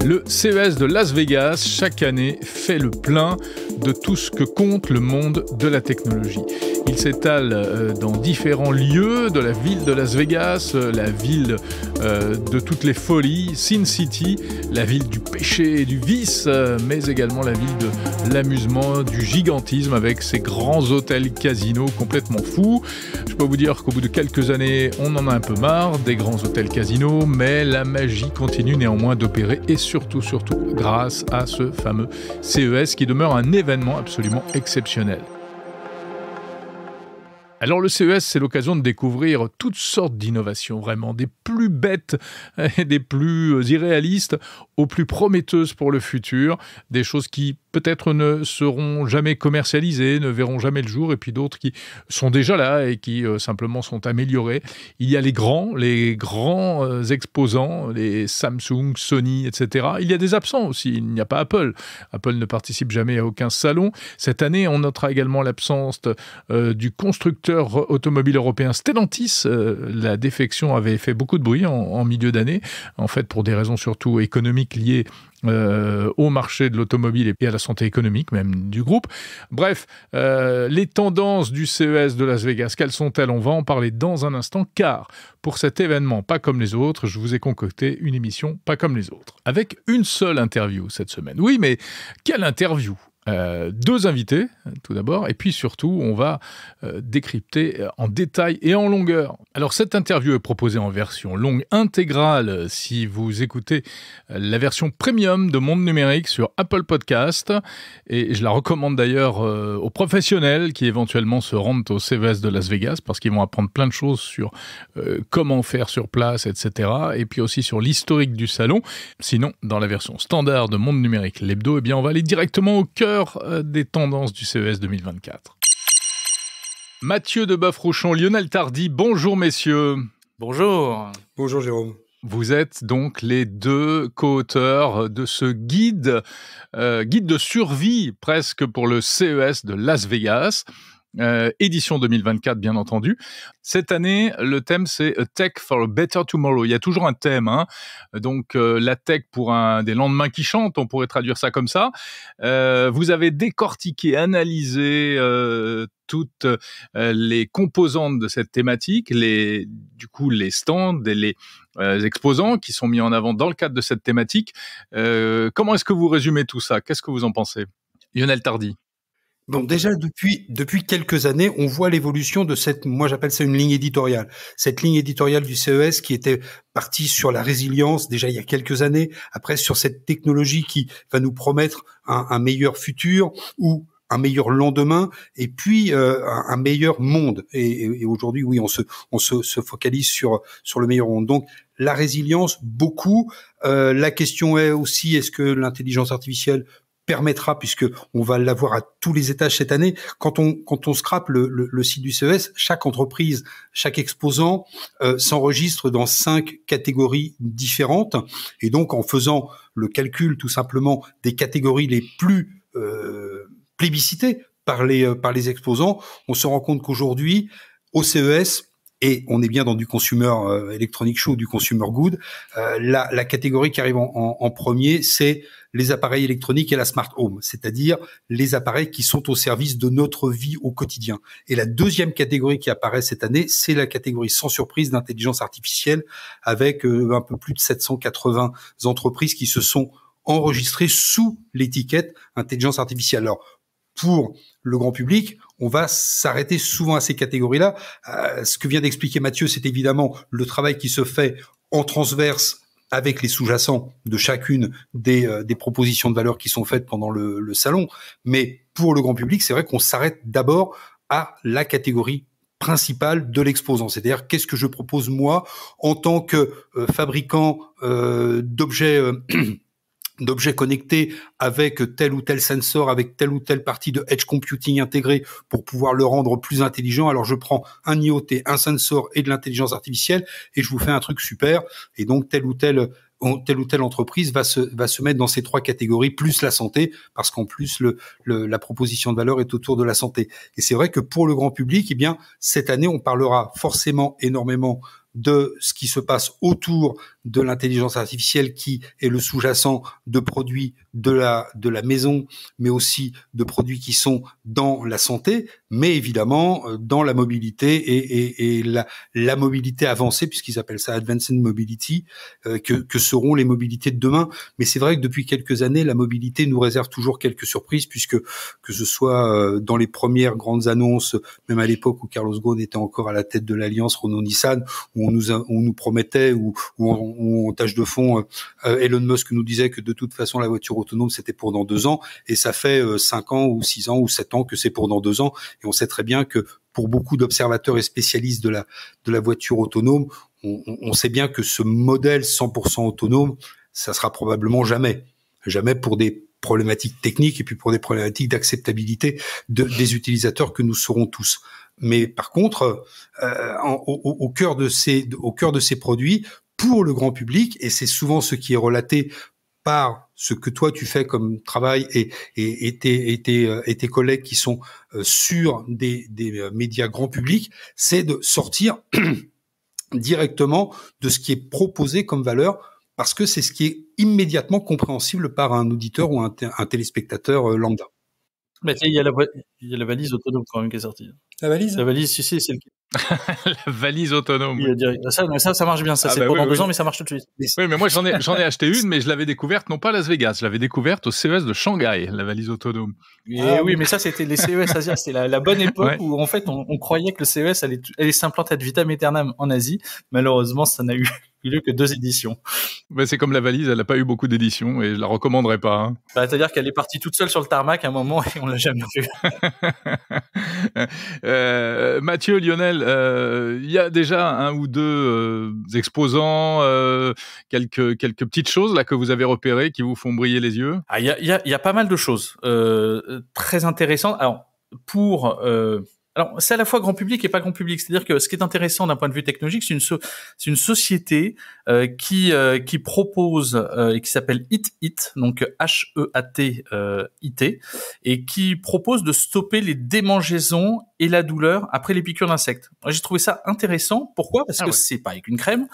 Le CES de Las Vegas, chaque année, fait le plein de tout ce que compte le monde de la technologie. Il s'étale euh, dans différents lieux de la ville de Las Vegas, euh, la ville euh, de toutes les folies, Sin City, la ville du péché et du vice, mais également la ville de l'amusement, du gigantisme avec ses grands hôtels casinos complètement fous. Je peux vous dire qu'au bout de quelques années, on en a un peu marre des grands hôtels casinos, mais la magie continue néanmoins d'opérer et surtout, surtout grâce à ce fameux CES qui demeure un événement absolument exceptionnel. Alors le CES, c'est l'occasion de découvrir toutes sortes d'innovations, vraiment des plus bêtes, des plus irréalistes, aux plus prometteuses pour le futur, des choses qui peut-être ne seront jamais commercialisés, ne verront jamais le jour, et puis d'autres qui sont déjà là et qui euh, simplement sont améliorés. Il y a les grands, les grands euh, exposants, les Samsung, Sony, etc. Il y a des absents aussi, il n'y a pas Apple. Apple ne participe jamais à aucun salon. Cette année, on notera également l'absence euh, du constructeur automobile européen Stellantis. la défection avait fait beaucoup de bruit en milieu d'année, en fait pour des raisons surtout économiques liées euh, au marché de l'automobile et puis à la santé économique même du groupe. Bref, euh, les tendances du CES de Las Vegas, quelles sont-elles On va en parler dans un instant, car pour cet événement pas comme les autres, je vous ai concocté une émission pas comme les autres, avec une seule interview cette semaine. Oui, mais quelle interview euh, deux invités, tout d'abord, et puis surtout, on va euh, décrypter euh, en détail et en longueur. Alors, cette interview est proposée en version longue intégrale si vous écoutez la version premium de Monde Numérique sur Apple Podcast, et je la recommande d'ailleurs aux professionnels qui éventuellement se rendent au CVS de Las Vegas parce qu'ils vont apprendre plein de choses sur comment faire sur place, etc., et puis aussi sur l'historique du salon. Sinon, dans la version standard de Monde Numérique, l'hebdo, eh bien, on va aller directement au cœur euh, des tendances du CES 2024. Mathieu de rouchon Lionel Tardy, bonjour messieurs. Bonjour. Bonjour Jérôme. Vous êtes donc les deux co-auteurs de ce guide, euh, guide de survie presque pour le CES de Las Vegas. Euh, édition 2024 bien entendu. Cette année, le thème c'est Tech for a Better Tomorrow. Il y a toujours un thème, hein. donc euh, la tech pour un des lendemains qui chantent, on pourrait traduire ça comme ça. Euh, vous avez décortiqué, analysé toutes les composantes de cette thématique, les du coup les stands, et les exposants qui sont mis en avant dans le cadre de cette thématique. comment est-ce que vous résumez tout ça Qu'est-ce que vous en pensez, Lionel Tardy Bon, déjà depuis depuis quelques années, on voit l'évolution de cette, moi j'appelle ça une ligne éditoriale, cette ligne éditoriale du CES qui était partie sur la résilience déjà il y a quelques années, après sur cette technologie qui va nous promettre un, meilleur futur ou un meilleur lendemain et puis euh, un, meilleur monde. Et, aujourd'hui, oui, on se on se, focalise sur sur le meilleur monde. Donc la résilience, beaucoup. Euh, la question est aussi, est-ce que l'intelligence artificielle permettra, puisque on va l'avoir à tous les étages cette année, quand on quand on scrape le, le, site du CES, chaque entreprise, chaque exposant euh, s'enregistre dans cinq catégories différentes, et donc en faisant le calcul tout simplement des catégories les plus euh, plébiscitées par les euh, par les exposants, on se rend compte qu'aujourd'hui au CES et on est bien dans du consumer euh, électronique chaud, du consumer good. Euh, la, la, catégorie qui arrive en, en premier, c'est les appareils électroniques et la smart home, c'est-à-dire les appareils qui sont au service de notre vie au quotidien. Et la deuxième catégorie qui apparaît cette année, c'est la catégorie sans surprise d'intelligence artificielle, avec euh, un peu plus de 780 entreprises qui se sont enregistrées sous l'étiquette intelligence artificielle. Alors, pour le grand public, on va s'arrêter souvent à ces catégories-là. Euh, ce que vient d'expliquer Mathieu, c'est évidemment le travail qui se fait en transverse avec les sous-jacents de chacune des, euh, propositions de valeur qui sont faites pendant le, salon. Mais pour le grand public, c'est vrai qu'on s'arrête d'abord à la catégorie principale de l'exposant. C'est-à-dire qu'est-ce que je propose moi en tant que euh, fabricant d'objets d'objets connectés avec tel ou tel sensor, avec telle ou telle partie de edge computing intégré pour pouvoir le rendre plus intelligent. Alors je prends un IoT, un sensor et de l'intelligence artificielle et je vous fais un truc super. Et donc telle ou telle telle ou telle entreprise va se, va se mettre dans ces trois catégories, plus la santé, parce qu'en plus, le, la proposition de valeur est autour de la santé. Et c'est vrai que pour le grand public, eh bien, cette année, on parlera forcément énormément de ce qui se passe autour de l'intelligence artificielle qui est le sous-jacent de produits de la, de la maison, mais aussi de produits qui sont dans la santé, mais évidemment euh, dans la mobilité et, la, mobilité avancée, puisqu'ils appellent ça Advanced Mobility, euh, que, que seront les mobilités de demain. Mais c'est vrai que depuis quelques années, la mobilité nous réserve toujours quelques surprises, puisque que ce soit euh, dans les premières grandes annonces, même à l'époque où Carlos Ghosn était encore à la tête de l'alliance Renault-Nissan, on nous, promettait, ou on, tâche de fond, euh, euh, Elon Musk nous disait que de toute façon la voiture autonome c'était pour dans deux ans, et ça fait euh, cinq ans ou six ans ou sept ans que c'est pour dans deux ans, et on sait très bien que pour beaucoup d'observateurs et spécialistes de la, de la voiture autonome, on, on sait bien que ce modèle 100% autonome, ça sera probablement jamais, jamais pour des problématiques techniques et puis pour des problématiques d'acceptabilité des utilisateurs que nous serons tous. Mais par contre, euh, au, cœur de ces, au cœur de ces produits, pour le grand public, et c'est souvent ce qui est relaté par ce que toi tu fais comme travail et, et, et, tes, euh, collègues qui sont euh, sur des, des médias grand public, c'est de sortir directement de ce qui est proposé comme valeur parce que c'est ce qui est immédiatement compréhensible par un auditeur ou un, téléspectateur lambda. il, y a la, valise autonome quand même qui est sortie. La valise La valise, si, si, c'est la valise autonome. Bah, ça, ça, marche bien. Ça, ah, c'est bah pendant deux ans, mais ça marche tout de suite. Oui, mais moi, j'en ai, acheté une, mais je l'avais découverte non pas à Las Vegas, je l'avais découverte au CES de Shanghai, la valise autonome. Et ah, oui, mais ça, c'était les CES Asia. C'était la, bonne époque où, en fait, on, croyait que le CES allait, allait s'implanter à vitam Eternam en Asie. Malheureusement, ça n'a eu lieu que deux éditions. Mais c'est comme la valise, elle n'a pas eu beaucoup d'éditions et je la recommanderais pas. Hein. Bah, c'est-à-dire qu'elle est partie toute seule sur le tarmac à un moment et on l'a jamais vue. Euh, Mathieu, Lionel, euh, il y a déjà un ou deux euh, exposants, euh, quelques, quelques petites choses là que vous avez repérées qui vous font briller les yeux ah, Il y, a, y, a, pas mal de choses très intéressantes. Alors, pour alors, c'est à la fois grand public et pas grand public. C'est-à-dire que ce qui est intéressant d'un point de vue technologique, c'est une, société euh, euh, qui, propose euh, et qui s'appelle it it donc H-E-A-T-I-T, et qui propose de stopper les démangeaisons et la douleur après les piqûres d'insectes. J'ai trouvé ça intéressant. Pourquoi Parce ah que c'est pas avec une crème,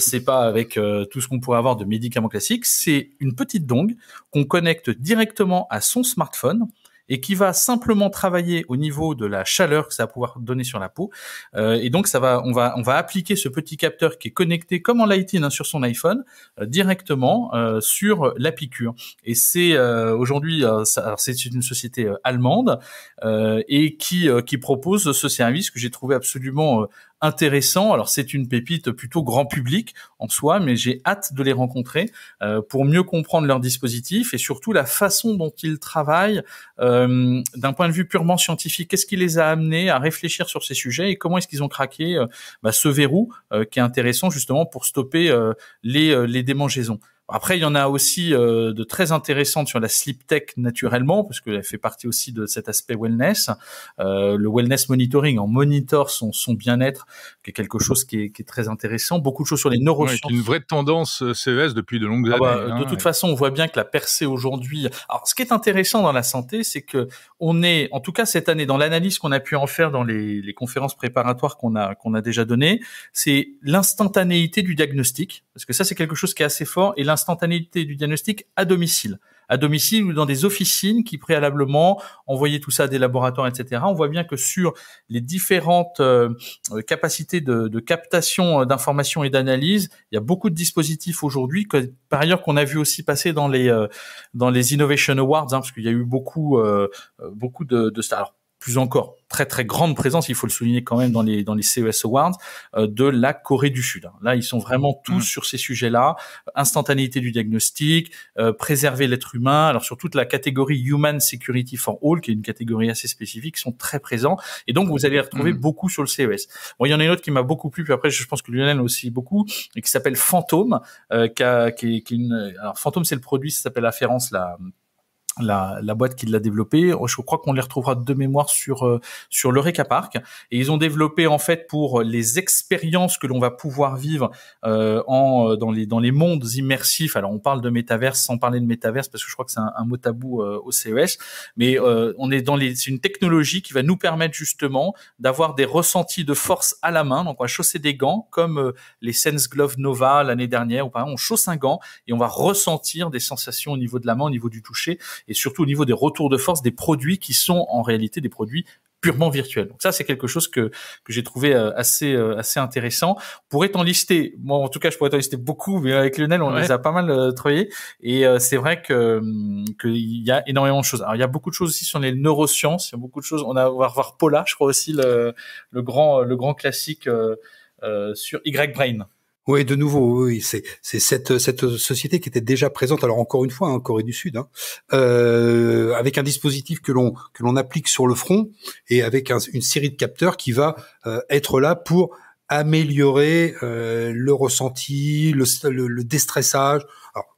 c'est pas avec tout ce qu'on pourrait avoir de médicaments classiques. C'est une petite dongle qu'on connecte directement à son smartphone et qui va simplement travailler au niveau de la chaleur que ça va pouvoir donner sur la peau. Euh, et donc ça va, on va, on va appliquer ce petit capteur qui est connecté comme en Lighting hein, sur son iPhone euh, directement euh, sur la piqûre. Et c'est euh, aujourd'hui, euh, c'est une société allemande et qui qui propose ce service que j'ai trouvé absolument intéressant. Alors c'est une pépite plutôt grand public en soi, mais j'ai hâte de les rencontrer euh, pour mieux comprendre leur dispositif et surtout la façon dont ils travaillent euh, d'un point de vue purement scientifique. Qu'est-ce qui les a amenés à réfléchir sur ces sujets et comment est-ce qu'ils ont craqué euh, bah, ce verrou qui est intéressant justement pour stopper les, les démangeaisons. Après, il y en a aussi euh, de très intéressantes sur la sleep tech naturellement, parce qu'elle fait partie aussi de cet aspect wellness. Euh, le wellness monitoring, on monitor son, son bien-être, qui est quelque chose qui est, qui est, très intéressant. Beaucoup de choses sur les neurosciences. C'est une vraie tendance euh, CES depuis de longues ah bah, années. de hein, toute façon, on voit bien que la percée aujourd'hui. Alors, ce qui est intéressant dans la santé, c'est que on est, en tout cas cette année, dans l'analyse qu'on a pu en faire dans les, les conférences préparatoires qu'on a qu'on a déjà données, c'est l'instantanéité du diagnostic, parce que ça c'est quelque chose qui est assez fort et instantanéité du diagnostic à domicile à domicile ou dans des officines qui préalablement envoyaient tout ça à des laboratoires, etc. On voit bien que sur les différentes euh, euh, capacités de, captation euh, d'informations et d'analyse, il y a beaucoup de dispositifs aujourd'hui, par ailleurs qu'on a vu aussi passer dans les dans les Innovation Awards, hein, parce qu'il y a eu beaucoup beaucoup de, de plus encore très très grande présence, il faut le souligner quand même dans les dans les CES Awards euh, de la Corée du Sud. Là, ils sont vraiment tous mmh. sur ces sujets-là, instantanéité du diagnostic, euh, préserver l'être humain. Alors sur toute la catégorie Human Security for All, qui est une catégorie assez spécifique, sont très présents. Et donc vous allez les retrouver mmh. beaucoup sur le CES. Bon, il y en a une autre qui m'a beaucoup plu, puis après je pense que Lionel aussi beaucoup, et qui s'appelle Fantôme, euh, qui, qui Alors Fantôme, c'est le produit, ça s'appelle Afférence la la, la, boîte qui l'a développé. Je crois qu'on les retrouvera de mémoire sur euh, sur Park. Et ils ont développé en fait pour les expériences que l'on va pouvoir vivre euh, en euh, dans les dans les mondes immersifs. Alors on parle de métaverse sans parler de métaverse parce que je crois que c'est un, mot tabou euh, au CES. Mais on est dans les c'est une technologie qui va nous permettre justement d'avoir des ressentis de force à la main. Donc on va chausser des gants comme les Sense Glove Nova l'année dernière. Ou par exemple on chausse un gant et on va ressentir des sensations au niveau de la main, au niveau du toucher et surtout au niveau des retours de force des produits qui sont en réalité des produits purement virtuels. Donc ça, c'est quelque chose que, que j'ai trouvé euh, assez euh, assez intéressant. pourrait en lister, moi en tout cas, je pourrais t'en lister beaucoup, mais avec Lionel, on les a pas mal euh, travaillés. Et euh, c'est vrai que hum, qu'il y a énormément de choses. Alors il y a beaucoup de choses aussi sur les neurosciences, il y a beaucoup de choses. On, va revoir Paula, je crois aussi le, le grand le grand classique euh, sur Y Brain. Oui, de nouveau, oui, c'est cette, cette société qui était déjà présente. Alors encore une fois, en hein, Corée du Sud, hein, euh, avec un dispositif que l'on que l'on applique sur le front et avec une série de capteurs qui va euh, être là pour améliorer euh, le ressenti, le, déstressage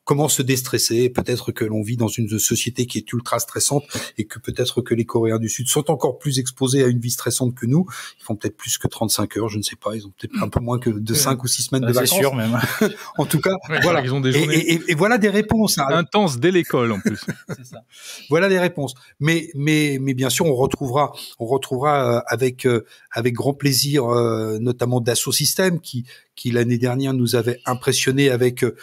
comment se déstresser. Peut-être que l'on vit dans une société qui est ultra stressante et que peut-être que les Coréens du Sud sont encore plus exposés à une vie stressante que nous. Ils font peut-être plus que 35 heures, je ne sais pas. Ils ont peut-être un peu moins que de 5 ou 6 semaines de vacances. sûr même. en tout cas, voilà. Ils ont des journées... et, voilà des réponses. intense hein. Intenses dès l'école en plus. Voilà des réponses. Mais, mais, mais bien sûr, on retrouvera, on retrouvera euh, avec, euh, avec grand plaisir, euh, notamment Dassault System, qui, qui l'année dernière nous avait impressionné avec euh,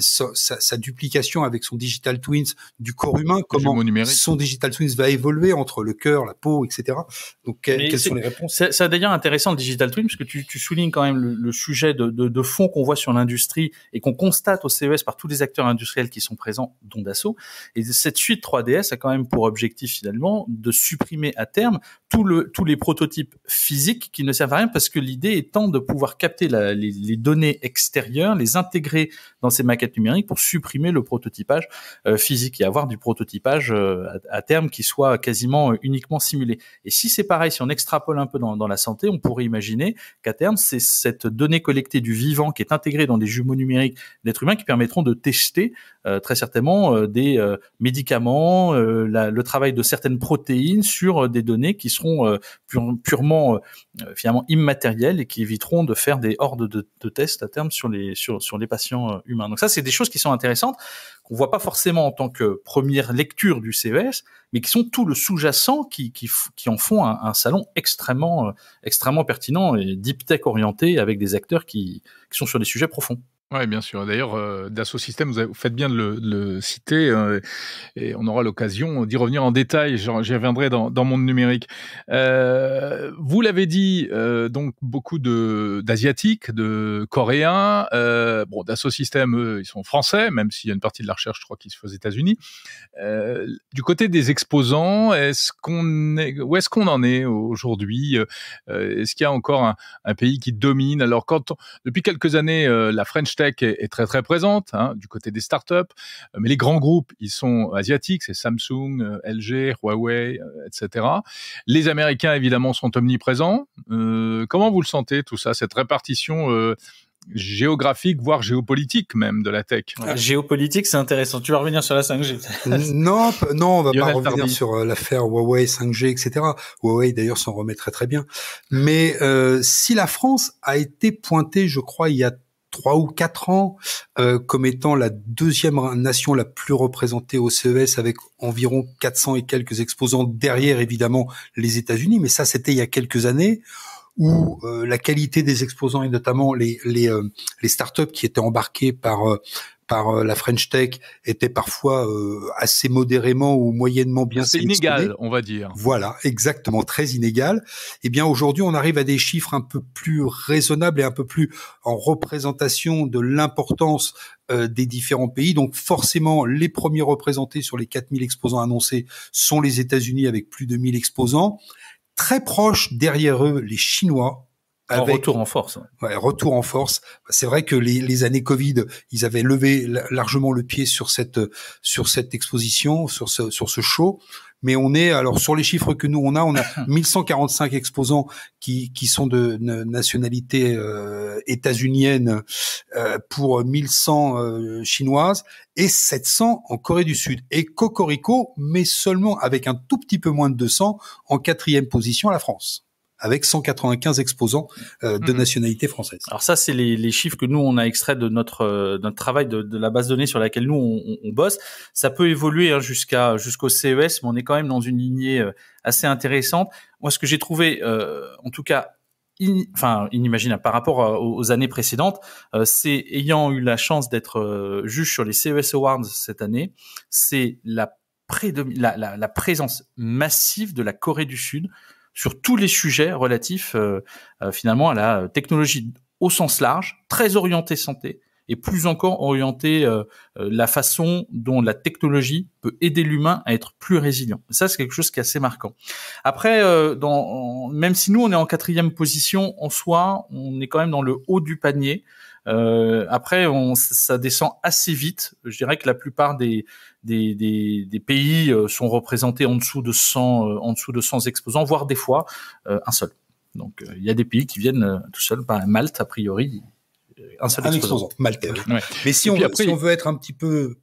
sa, sa, duplication avec son digital twins du corps humain, comment son digital twins va évoluer entre le cœur, la peau, etc. Donc quelles sont les réponses C'est d'ailleurs intéressant le digital Twins, parce que tu, tu soulignes quand même le, sujet de, de, de fond qu'on voit sur l'industrie et qu'on constate au CES par tous les acteurs industriels qui sont présents, dont Dassault. Et cette suite 3DS a quand même pour objectif finalement de supprimer à terme tout le, tous les prototypes physiques qui ne servent à rien parce que l'idée étant de pouvoir capter la, les les, données extérieures, les intégrer dans ces maquettes numériques pour supprimer le prototypage euh, physique et avoir du prototypage euh, à, terme qui soit quasiment euh, uniquement simulé. Et si c'est pareil, si on extrapole un peu dans, dans la santé, on pourrait imaginer qu'à terme, c'est cette donnée collectée du vivant qui est intégrée dans des jumeaux numériques d'êtres humains qui permettront de tester euh, très certainement euh, des euh, médicaments, le travail de certaines protéines sur des données qui seront purement finalement immatérielles et qui éviteront de faire des hordes de, tests à terme sur les sur, sur les patients humains. Donc ça, c'est des choses qui sont intéressantes qu'on voit pas forcément en tant que première lecture du CES, mais qui sont tout le sous-jacent qui, qui, qui, en font un, salon extrêmement, extrêmement pertinent et deep tech orienté avec des acteurs qui, qui sont sur des sujets profonds. Oui, bien sûr. D'ailleurs, euh, Dassault vous, faites bien de le, citer euh, et on aura l'occasion d'y revenir en détail. J'y reviendrai dans, dans Monde Numérique. Euh, vous l'avez dit, euh, donc beaucoup d'Asiatiques, de, Coréens. bon, Dassault Systèmes, ils sont français, même s'il y a une partie de la recherche, je crois, qui se fait aux États-Unis. du côté des exposants, est est, où est-ce qu'on en est aujourd'hui Est-ce qu'il y a encore un, pays qui domine Alors, quand depuis quelques années, la French tech est, très très présente hein, du côté des startups, euh, mais les grands groupes, ils sont asiatiques, c'est Samsung, euh, LG, Huawei, euh, etc. Les Américains, évidemment, sont omniprésents. comment vous le sentez, tout ça, cette répartition géographique, voire géopolitique même de la tech. Ah, géopolitique, c'est intéressant. Tu vas revenir sur la 5G. non, non, on va pas revenir sur l'affaire Huawei, 5G, etc. Huawei d'ailleurs s'en remet très très bien. Mais si la France a été pointée, je crois, il y a trois ou quatre ans euh, comme étant la deuxième nation la plus représentée au CES avec environ 400 et quelques exposants derrière évidemment les États-Unis. Mais ça, c'était il y a quelques années où euh, la qualité des exposants et notamment les les, euh, les startups qui étaient embarquées par euh, par euh, la French Tech était parfois euh, assez modérément ou moyennement bien C'est inégal, on va dire. Voilà, exactement, très inégal. Eh bien, aujourd'hui, on arrive à des chiffres un peu plus raisonnables et un peu plus en représentation de l'importance euh, des différents pays. Donc forcément, les premiers représentés sur les 4000 exposants annoncés sont les États-Unis avec plus de 1000 exposants. Très proche derrière eux, les Chinois retour en force. Ouais, retour en force. C'est vrai que les, les, années Covid, ils avaient levé largement le pied sur cette sur cette exposition, sur ce sur ce show. Mais on est alors sur les chiffres que nous on a, on a 1145 exposants qui qui sont de, nationalité euh, états-unienne euh, pour 1100 euh, chinoises et 700 en Corée du Sud et Cocorico, mais seulement avec un tout petit peu moins de 200 en quatrième position à la France avec 195 exposants euh, de mhm. nationalité française. Alors ça, c'est les, chiffres que nous, on a extraits de notre, euh, travail de, la base de données sur laquelle nous, on, bosse. Ça peut évoluer hein, jusqu'à jusqu'au CES, mais on est quand même dans une lignée euh, assez intéressante. Moi, ce que j'ai trouvé, en tout cas enfin inimaginable par rapport aux, années précédentes. c'est ayant eu la chance d'être juge sur les CES Awards cette année, c'est la, la, la, présence massive de la Corée du Sud sur tous les sujets relatifs euh, euh, finalement à la euh, technologie au sens large, très orientée santé, et plus encore orientée la façon dont la technologie peut aider l'humain à être plus résilient. Ça, c'est quelque chose qui est assez marquant. Après, même si nous, on est en quatrième position, en soi, on est quand même dans le haut du panier euh, après, ça descend assez vite. Je dirais que la plupart des, pays euh, sont représentés en dessous de 100, euh, en dessous de 100 exposants, voire des fois un seul. Donc, il y a des pays qui viennent tout seuls. Bah, Malte, a priori, un seul un Mais si, on, veut être un petit peu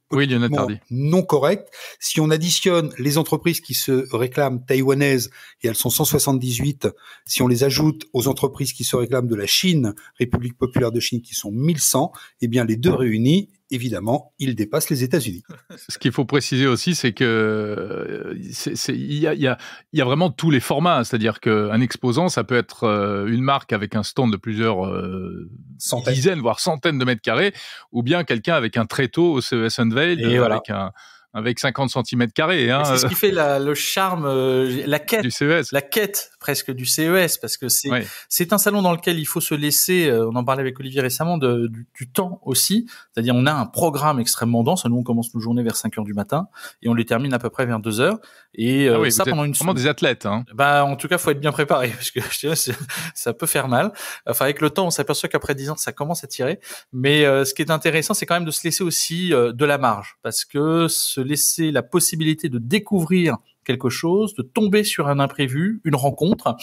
non correct, si on additionne les entreprises qui se réclament taïwanaises, et elles sont 178, si on les ajoute aux entreprises qui se réclament de la Chine, République populaire de Chine, qui sont 1100, eh bien les deux réunis évidemment, il dépasse les États-Unis. Ce qu'il faut préciser aussi, c'est que euh, il y, a, vraiment tous les formats. C'est-à-dire qu'un exposant, ça peut être euh, une marque avec un stand de plusieurs euh, centaines. dizaines, voire centaines de mètres carrés, ou bien quelqu'un avec un tréteau au CES Unveil, avec avec 50 cm carrés. Hein. C'est ce qui fait le charme, e la quête, du CES. la quête presque du CES parce que c'est c'est un salon dans lequel il faut se laisser. Euh, on en parlait avec Olivier récemment de, du, temps aussi, c'est-à-dire on a un programme extrêmement dense. Nous on commence nos journées vers 5 heures du matin et on les termine à peu près vers 2 heures. Et euh, ah ça pendant une vraiment des athlètes. Hein. Bah en tout cas faut être bien préparé parce que ça peut faire mal. Enfin avec le temps on s'aperçoit qu'après 10 ans ça commence à tirer. Mais euh, ce qui est intéressant c'est quand même de se laisser aussi de la marge parce que se laisser la possibilité de découvrir quelque chose, de tomber sur un imprévu, une rencontre,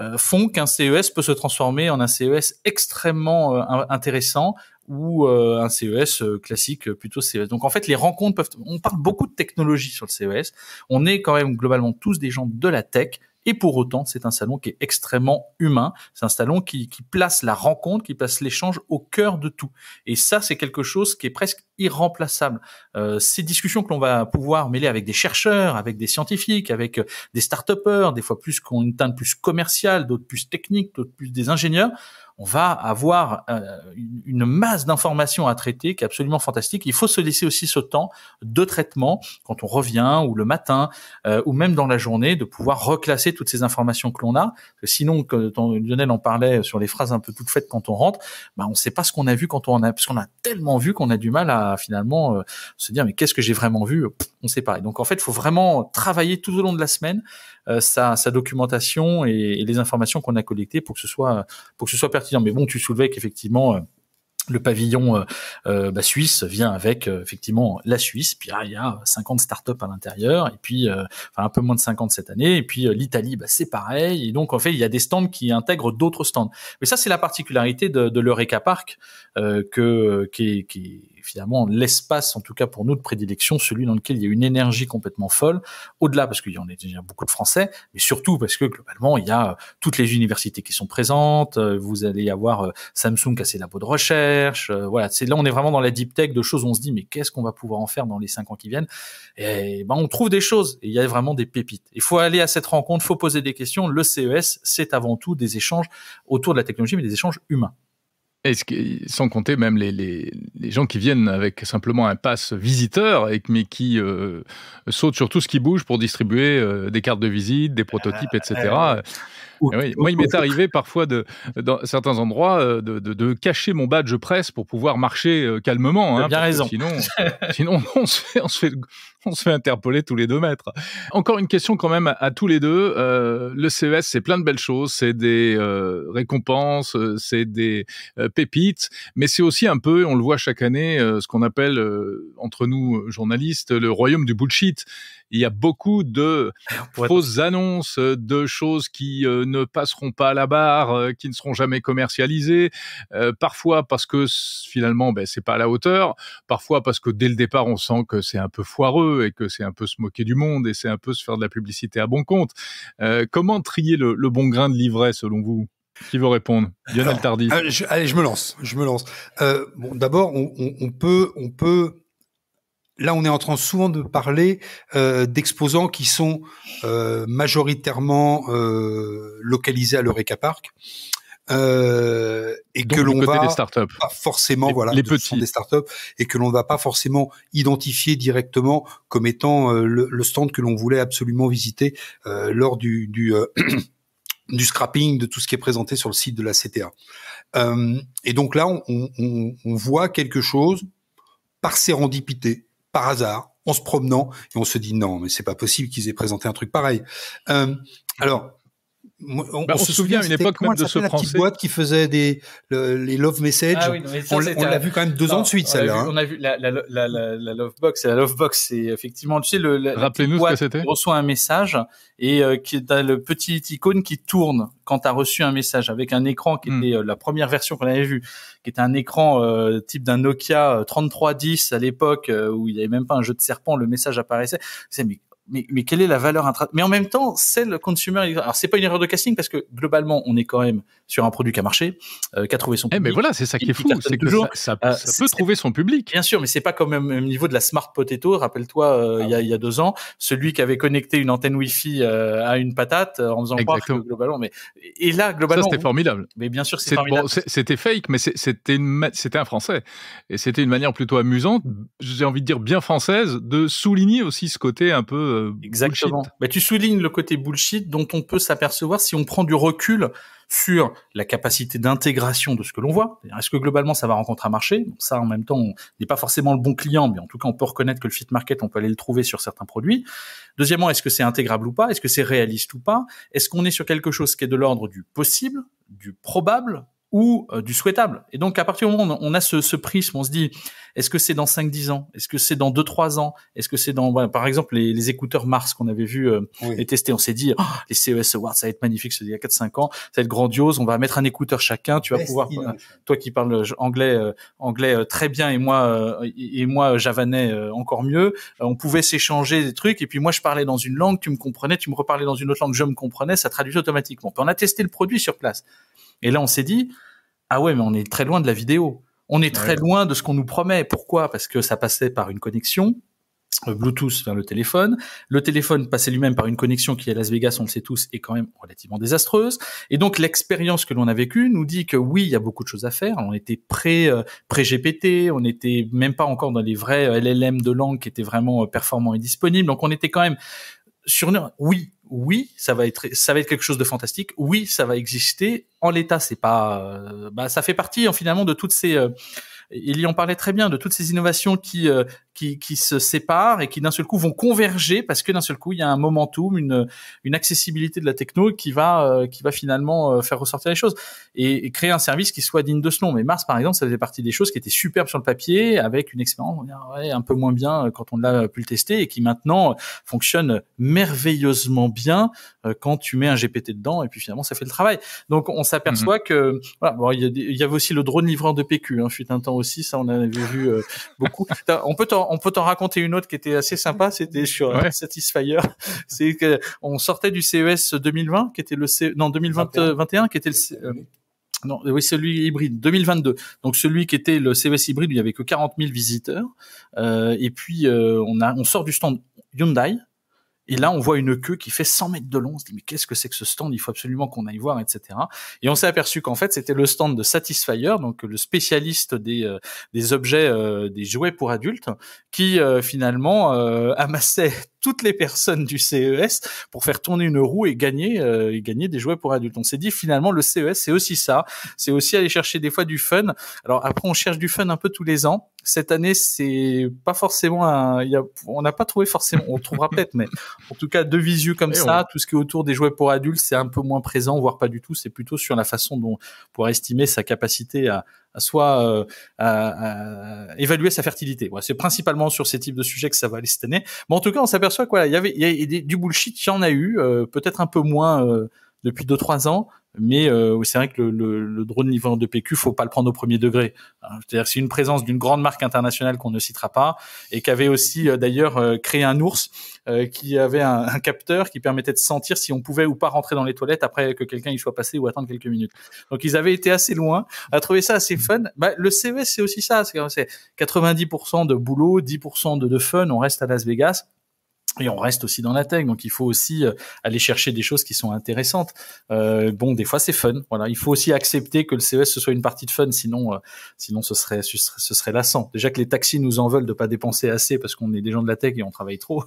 euh, font qu'un CES peut se transformer en un CES extrêmement euh, intéressant ou euh, un CES euh, classique plutôt CES. Donc en fait, les rencontres peuvent. On parle beaucoup de technologie sur le CES. On est quand même globalement tous des gens de la tech. Et pour autant, c'est un salon qui est extrêmement humain. C'est un salon qui, qui place la rencontre, qui place l'échange au cœur de tout. Et ça, c'est quelque chose qui est presque irremplaçable. Euh, ces discussions que l'on va pouvoir mêler avec des chercheurs, avec des scientifiques, avec euh, des start-upers, des fois plus qu'on une teinte plus commerciale, d'autres plus technique, d'autres plus des ingénieurs, on va avoir euh, une masse d'informations à traiter qui est absolument fantastique. Il faut se laisser aussi ce temps de traitement quand on revient ou le matin ou même dans la journée de pouvoir reclasser toutes ces informations que l'on a. sinon, quand Lionel en parlait sur les phrases un peu toutes faites quand on rentre, bah, on ne sait pas ce qu'on a vu quand on a, parce qu'on a tellement vu qu'on a du mal à finalement euh, se dire mais qu'est-ce que j'ai vraiment vu On sait pas. donc en fait, il faut vraiment travailler tout au long de la semaine euh, sa, documentation et, les informations qu'on a collectées pour que ce soit pour que ce soit pertinent. Mais bon, tu soulevais qu'effectivement euh, le pavillon bah, suisse vient avec effectivement la Suisse, puis ah, il y a 50 startups à l'intérieur, et puis enfin un peu moins de 50 cette année, et puis l'Italie, bah, c'est pareil, et donc en fait il y a des stands qui intègrent d'autres stands. Mais ça c'est la particularité de, l'Eureka Park que qui qui finalement l'espace, en tout cas pour nous, de prédilection, celui dans lequel il y a une énergie complètement folle, au-delà parce qu'il y en a déjà beaucoup de Français, mais surtout parce que globalement, il y a euh, toutes les universités qui sont présentes, euh, vous allez avoir euh, Samsung qui a ses labos de recherche, voilà, c'est là on est vraiment dans la deep tech de choses, où on se dit mais qu'est-ce qu'on va pouvoir en faire dans les cinq ans qui viennent Et ben on trouve des choses, et il y a vraiment des pépites. Il faut aller à cette rencontre, faut poser des questions. Le CES, c'est avant tout des échanges autour de la technologie, mais des échanges humains ce sans compter même les, gens qui viennent avec simplement un pass visiteur, mais qui euh, sautent sur tout ce qui bouge pour distribuer euh, des cartes de visite, des prototypes, etc. Ah, moi, il m'est arrivé parfois, de, dans certains endroits, euh, de, cacher mon badge presse pour pouvoir marcher calmement. Hein, bien raison. Sinon, sinon on, on se fait on se fait interpeller tous les deux mètres. Encore une question quand même à, tous les deux. Euh, le CES, c'est plein de belles choses, c'est des euh, récompenses, euh, c'est des pépites, mais c'est aussi un peu, on le voit chaque année, ce qu'on appelle entre nous journalistes le royaume du bullshit. Il y a beaucoup de fausses annonces, de choses qui ne passeront pas à la barre, qui ne seront jamais commercialisées, parfois parce que finalement, ben, c'est pas à la hauteur, parfois parce que dès le départ, on sent que c'est un peu foireux et que c'est un peu se moquer du monde et c'est un peu se faire de la publicité à bon compte. Euh, comment trier le, bon grain de livret selon vous qui veut répondre Lionel Tardy. Allez, je me lance. Je me lance. Euh, bon, d'abord, on, peut, on peut là, on est en train souvent de parler euh, d'exposants qui sont majoritairement localisés à l'Eureka Park. Euh, et que l'on va pas forcément voilà les petits des startups et que l'on ne va pas forcément identifier directement comme étant euh, le, stand que l'on voulait absolument visiter euh, lors du du, scrapping de tout ce qui est présenté sur le site de la CTA. et donc là, on, on, voit quelque chose par sérendipité, par hasard, en se promenant, et on se dit non, mais c'est pas possible qu'ils aient présenté un truc pareil. alors, bah, on, se, souvient à une époque même de ce la petite boîte qui faisait des les love messages. Ah on l'a vu quand même deux ans de suite celle-là. Hein. On a vu la, la, la, la love box. Et la love box, c'est effectivement tu sais le rappelez boîte Reçoit un message et euh, qui est le petit icône qui tourne quand tu as reçu un message avec un écran qui hmm. était euh, la première version qu'on avait vue, qui était un écran euh, type d'un Nokia 3310 à l'époque où il n'y avait même pas un jeu de serpent, le message apparaissait. C'est mais mais, quelle est la valeur intra Mais en même temps, c'est le consumer. Alors c'est pas une erreur de casting parce que globalement, on est quand même sur un produit qui a marché, euh, qui a trouvé son. Eh public, mais voilà, c'est ça qui est fou, c'est que ça, ça, euh, peut trouver son public. Bien sûr, mais c'est pas comme même niveau de la smart potato. Rappelle-toi, euh, il, y a, deux ans, celui qui avait connecté une antenne Wi-Fi à une patate en faisant croire que globalement, mais et là globalement, Ça, c'était formidable. Mais bien sûr, c'est formidable. c'était fake, mais c'était c'était un français et c'était une manière plutôt amusante, j'ai envie de dire bien française, de souligner aussi ce côté un peu Exactement. Bah, tu soulignes le côté bullshit dont on peut s'apercevoir si on prend du recul sur la capacité d'intégration de ce que l'on voit. Est-ce que globalement ça va rencontrer un marché Ça, en même temps, on n'est pas forcément le bon client, mais en tout cas, on peut reconnaître que le fit market, on peut aller le trouver sur certains produits. Deuxièmement, est-ce que c'est intégrable ou pas Est-ce que c'est réaliste ou pas Est-ce qu'on est sur quelque chose qui est de l'ordre du possible, du probable ou euh, du souhaitable. Et donc, à partir du moment où on a ce, ce prisme, on se dit, est-ce que c'est dans 5-10 ans Est-ce que c'est dans 2-3 ans Est-ce que c'est dans, par exemple, les, écouteurs Mars qu'on avait vu euh, et testé, on s'est dit, oh, les CES Awards, ça va être magnifique, il y a 4-5 ans, ça va être grandiose, on va mettre un écouteur chacun, tu vas pouvoir, euh, toi qui parles anglais, anglais très bien et moi, et moi javanais encore mieux, on pouvait s'échanger des trucs et puis moi je parlais dans une langue, tu me comprenais, tu me reparlais dans une autre langue, je me comprenais, ça traduisait automatiquement. on a testé le produit sur place. Et là, on s'est dit, ah ouais, mais on est très loin de la vidéo. On est très loin de ce qu'on nous promet. Pourquoi Parce que ça passait par une connexion, euh, Bluetooth vers le téléphone. Le téléphone passait lui-même par une connexion qui à Las Vegas, on le sait tous, est quand même relativement désastreuse. Et donc l'expérience que l'on a vécue nous dit que oui, il y a beaucoup de choses à faire. On était pré euh, pré GPT, on n'était même pas encore dans les vrais euh, LLM de langue qui étaient vraiment performants et disponibles. Donc on était quand même sur oui, oui, ça va être ça va être quelque chose de fantastique. Oui, ça va exister. En l'état, c'est pas euh, bah, ça fait partie en hein, finalement de toutes ces euh, il y en parlait très bien de toutes ces innovations qui euh, qui, qui, se séparent et qui d'un seul coup vont converger parce que d'un seul coup il y a un momentum, une, une accessibilité de la techno qui va euh, qui va finalement euh, faire ressortir les choses et, créer un service qui soit digne de ce nom. Mais Mars par exemple, ça faisait partie des choses qui étaient superbes sur le papier avec une expérience un peu moins bien quand on l'a pu le tester et qui maintenant fonctionne merveilleusement bien quand tu mets un GPT dedans et puis finalement ça fait le travail. Donc on s'aperçoit mmh que voilà, bon, il, y avait aussi le drone livreur de PQ, hein, fut un temps aussi, ça on avait vu euh, beaucoup. On peut on peut t'en raconter une autre qui était assez sympa, c'était sur euh, ouais. C'est que on sortait du CES 2020 qui était le C... non 2021 euh, qui était le non, oui, celui hybride 2022. Donc celui qui était le CES hybride, il y avait que 40 000 visiteurs. et puis on a, on sort du stand Hyundai, et là, on voit une queue qui fait 100 mètres de long. On se dit, mais qu'est-ce que c'est que ce stand Il faut absolument qu'on aille voir, etc. Et on s'est aperçu qu'en fait, c'était le stand de Satisfyer, donc le spécialiste des, euh, des objets, euh, des jouets pour adultes, qui euh, finalement amassait toutes les personnes du CES pour faire tourner une roue et gagner, et gagner des jouets pour adultes. On s'est dit, finalement, le CES, c'est aussi ça. C'est aussi aller chercher des fois du fun. Alors après, on cherche du fun un peu tous les ans cette année, c'est pas forcément on n'a pas trouvé forcément. On trouvera peut-être, mais en tout cas, deux visuels comme eh ça, tout ce qui est autour des jouets pour adultes, c'est un peu moins présent, voire pas du tout. C'est plutôt sur la façon dont pour estimer sa capacité à, soit euh, à, évaluer sa fertilité. c'est principalement sur ces types de sujets que ça va aller cette année. Mais en tout cas, on s'aperçoit qu'il y avait, y a, du bullshit, il y en a eu, euh, peut-être un peu moins. Euh, depuis deux trois ans, mais euh, c'est vrai que le, drone de de pq faut pas le prendre au premier degré. Hein. C'est-à-dire c'est une présence d'une grande marque internationale qu'on ne citera pas et qui avait aussi euh, d'ailleurs euh, créé un ours qui avait un, capteur qui permettait de sentir si on pouvait ou pas rentrer dans les toilettes après que quelqu'un y soit passé ou attendre quelques minutes. Donc ils avaient été assez loin, à trouver ça assez fun. Bah, le CV e c'est aussi ça, c'est 90% de boulot, 10% de, de fun. On reste à Las Vegas et on reste aussi dans la tech, donc il faut aussi euh, aller chercher des choses qui sont intéressantes. Euh, bon, des fois c'est fun, voilà. Il faut aussi accepter que le CES ce soit une partie de fun, sinon, euh, sinon ce serait, ce serait, lassant. Déjà que les taxis nous en veulent de pas dépenser assez parce qu'on est des gens de la tech et on travaille trop.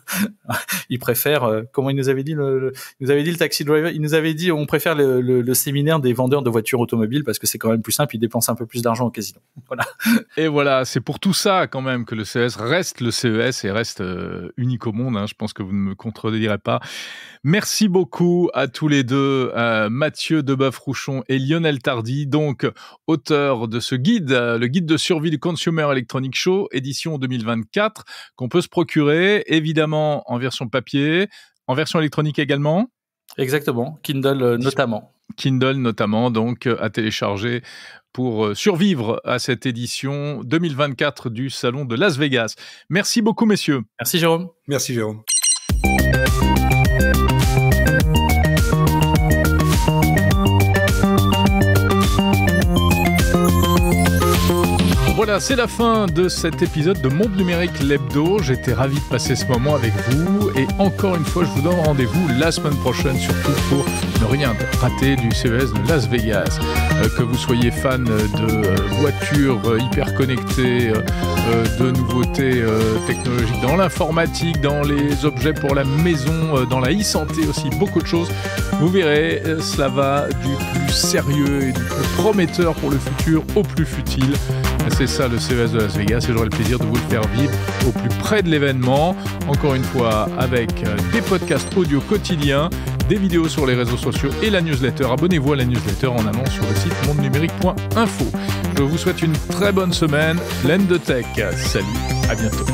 ils préfèrent, euh, comment ils nous avaient dit, le, le nous avaient dit le taxi driver, Ils nous avaient dit on préfère le, le, séminaire des vendeurs de voitures automobiles parce que c'est quand même plus simple, ils dépensent un peu plus d'argent au casino. Voilà. Et voilà, c'est pour tout ça quand même que le CES reste le CES et reste euh, unique au monde. Hein. Je je pense que vous ne me contredirez pas. Merci beaucoup à tous les deux, euh, Mathieu deboeuf rouchon et Lionel Tardy, donc auteur de ce guide, euh, le guide de survie du Consumer Electronic Show, édition 2024, qu'on peut se procurer évidemment en version papier, en version électronique également. Exactement, Kindle euh, notamment. Kindle notamment, donc euh, à télécharger pour euh, survivre à cette édition 2024 du Salon de Las Vegas. Merci beaucoup, messieurs. Merci, Jérôme. Merci, Jérôme. Voilà, c'est la fin de cet épisode de Monde Numérique L'Hebdo. J'étais ravi de passer ce moment avec vous. Et encore une fois, je vous donne rendez-vous la semaine prochaine, sur pour ne rien rater du CES de Las Vegas. Euh, que vous soyez fan de euh, voitures euh, hyper connectées, de nouveautés technologiques dans l'informatique, dans les objets pour la maison, dans la e-santé aussi, beaucoup de choses. Vous verrez, cela va du plus sérieux et du plus prometteur pour le futur au plus futile. C'est ça le CES de Las Vegas et j'aurai le plaisir de vous le faire vivre au plus près de l'événement. Encore une fois, avec des podcasts audio quotidiens, des vidéos sur les réseaux sociaux et la newsletter. Abonnez-vous à la newsletter en amont sur le site mondenumérique.info. Je vous souhaite une très bonne semaine pleine de tech. Salut, à bientôt.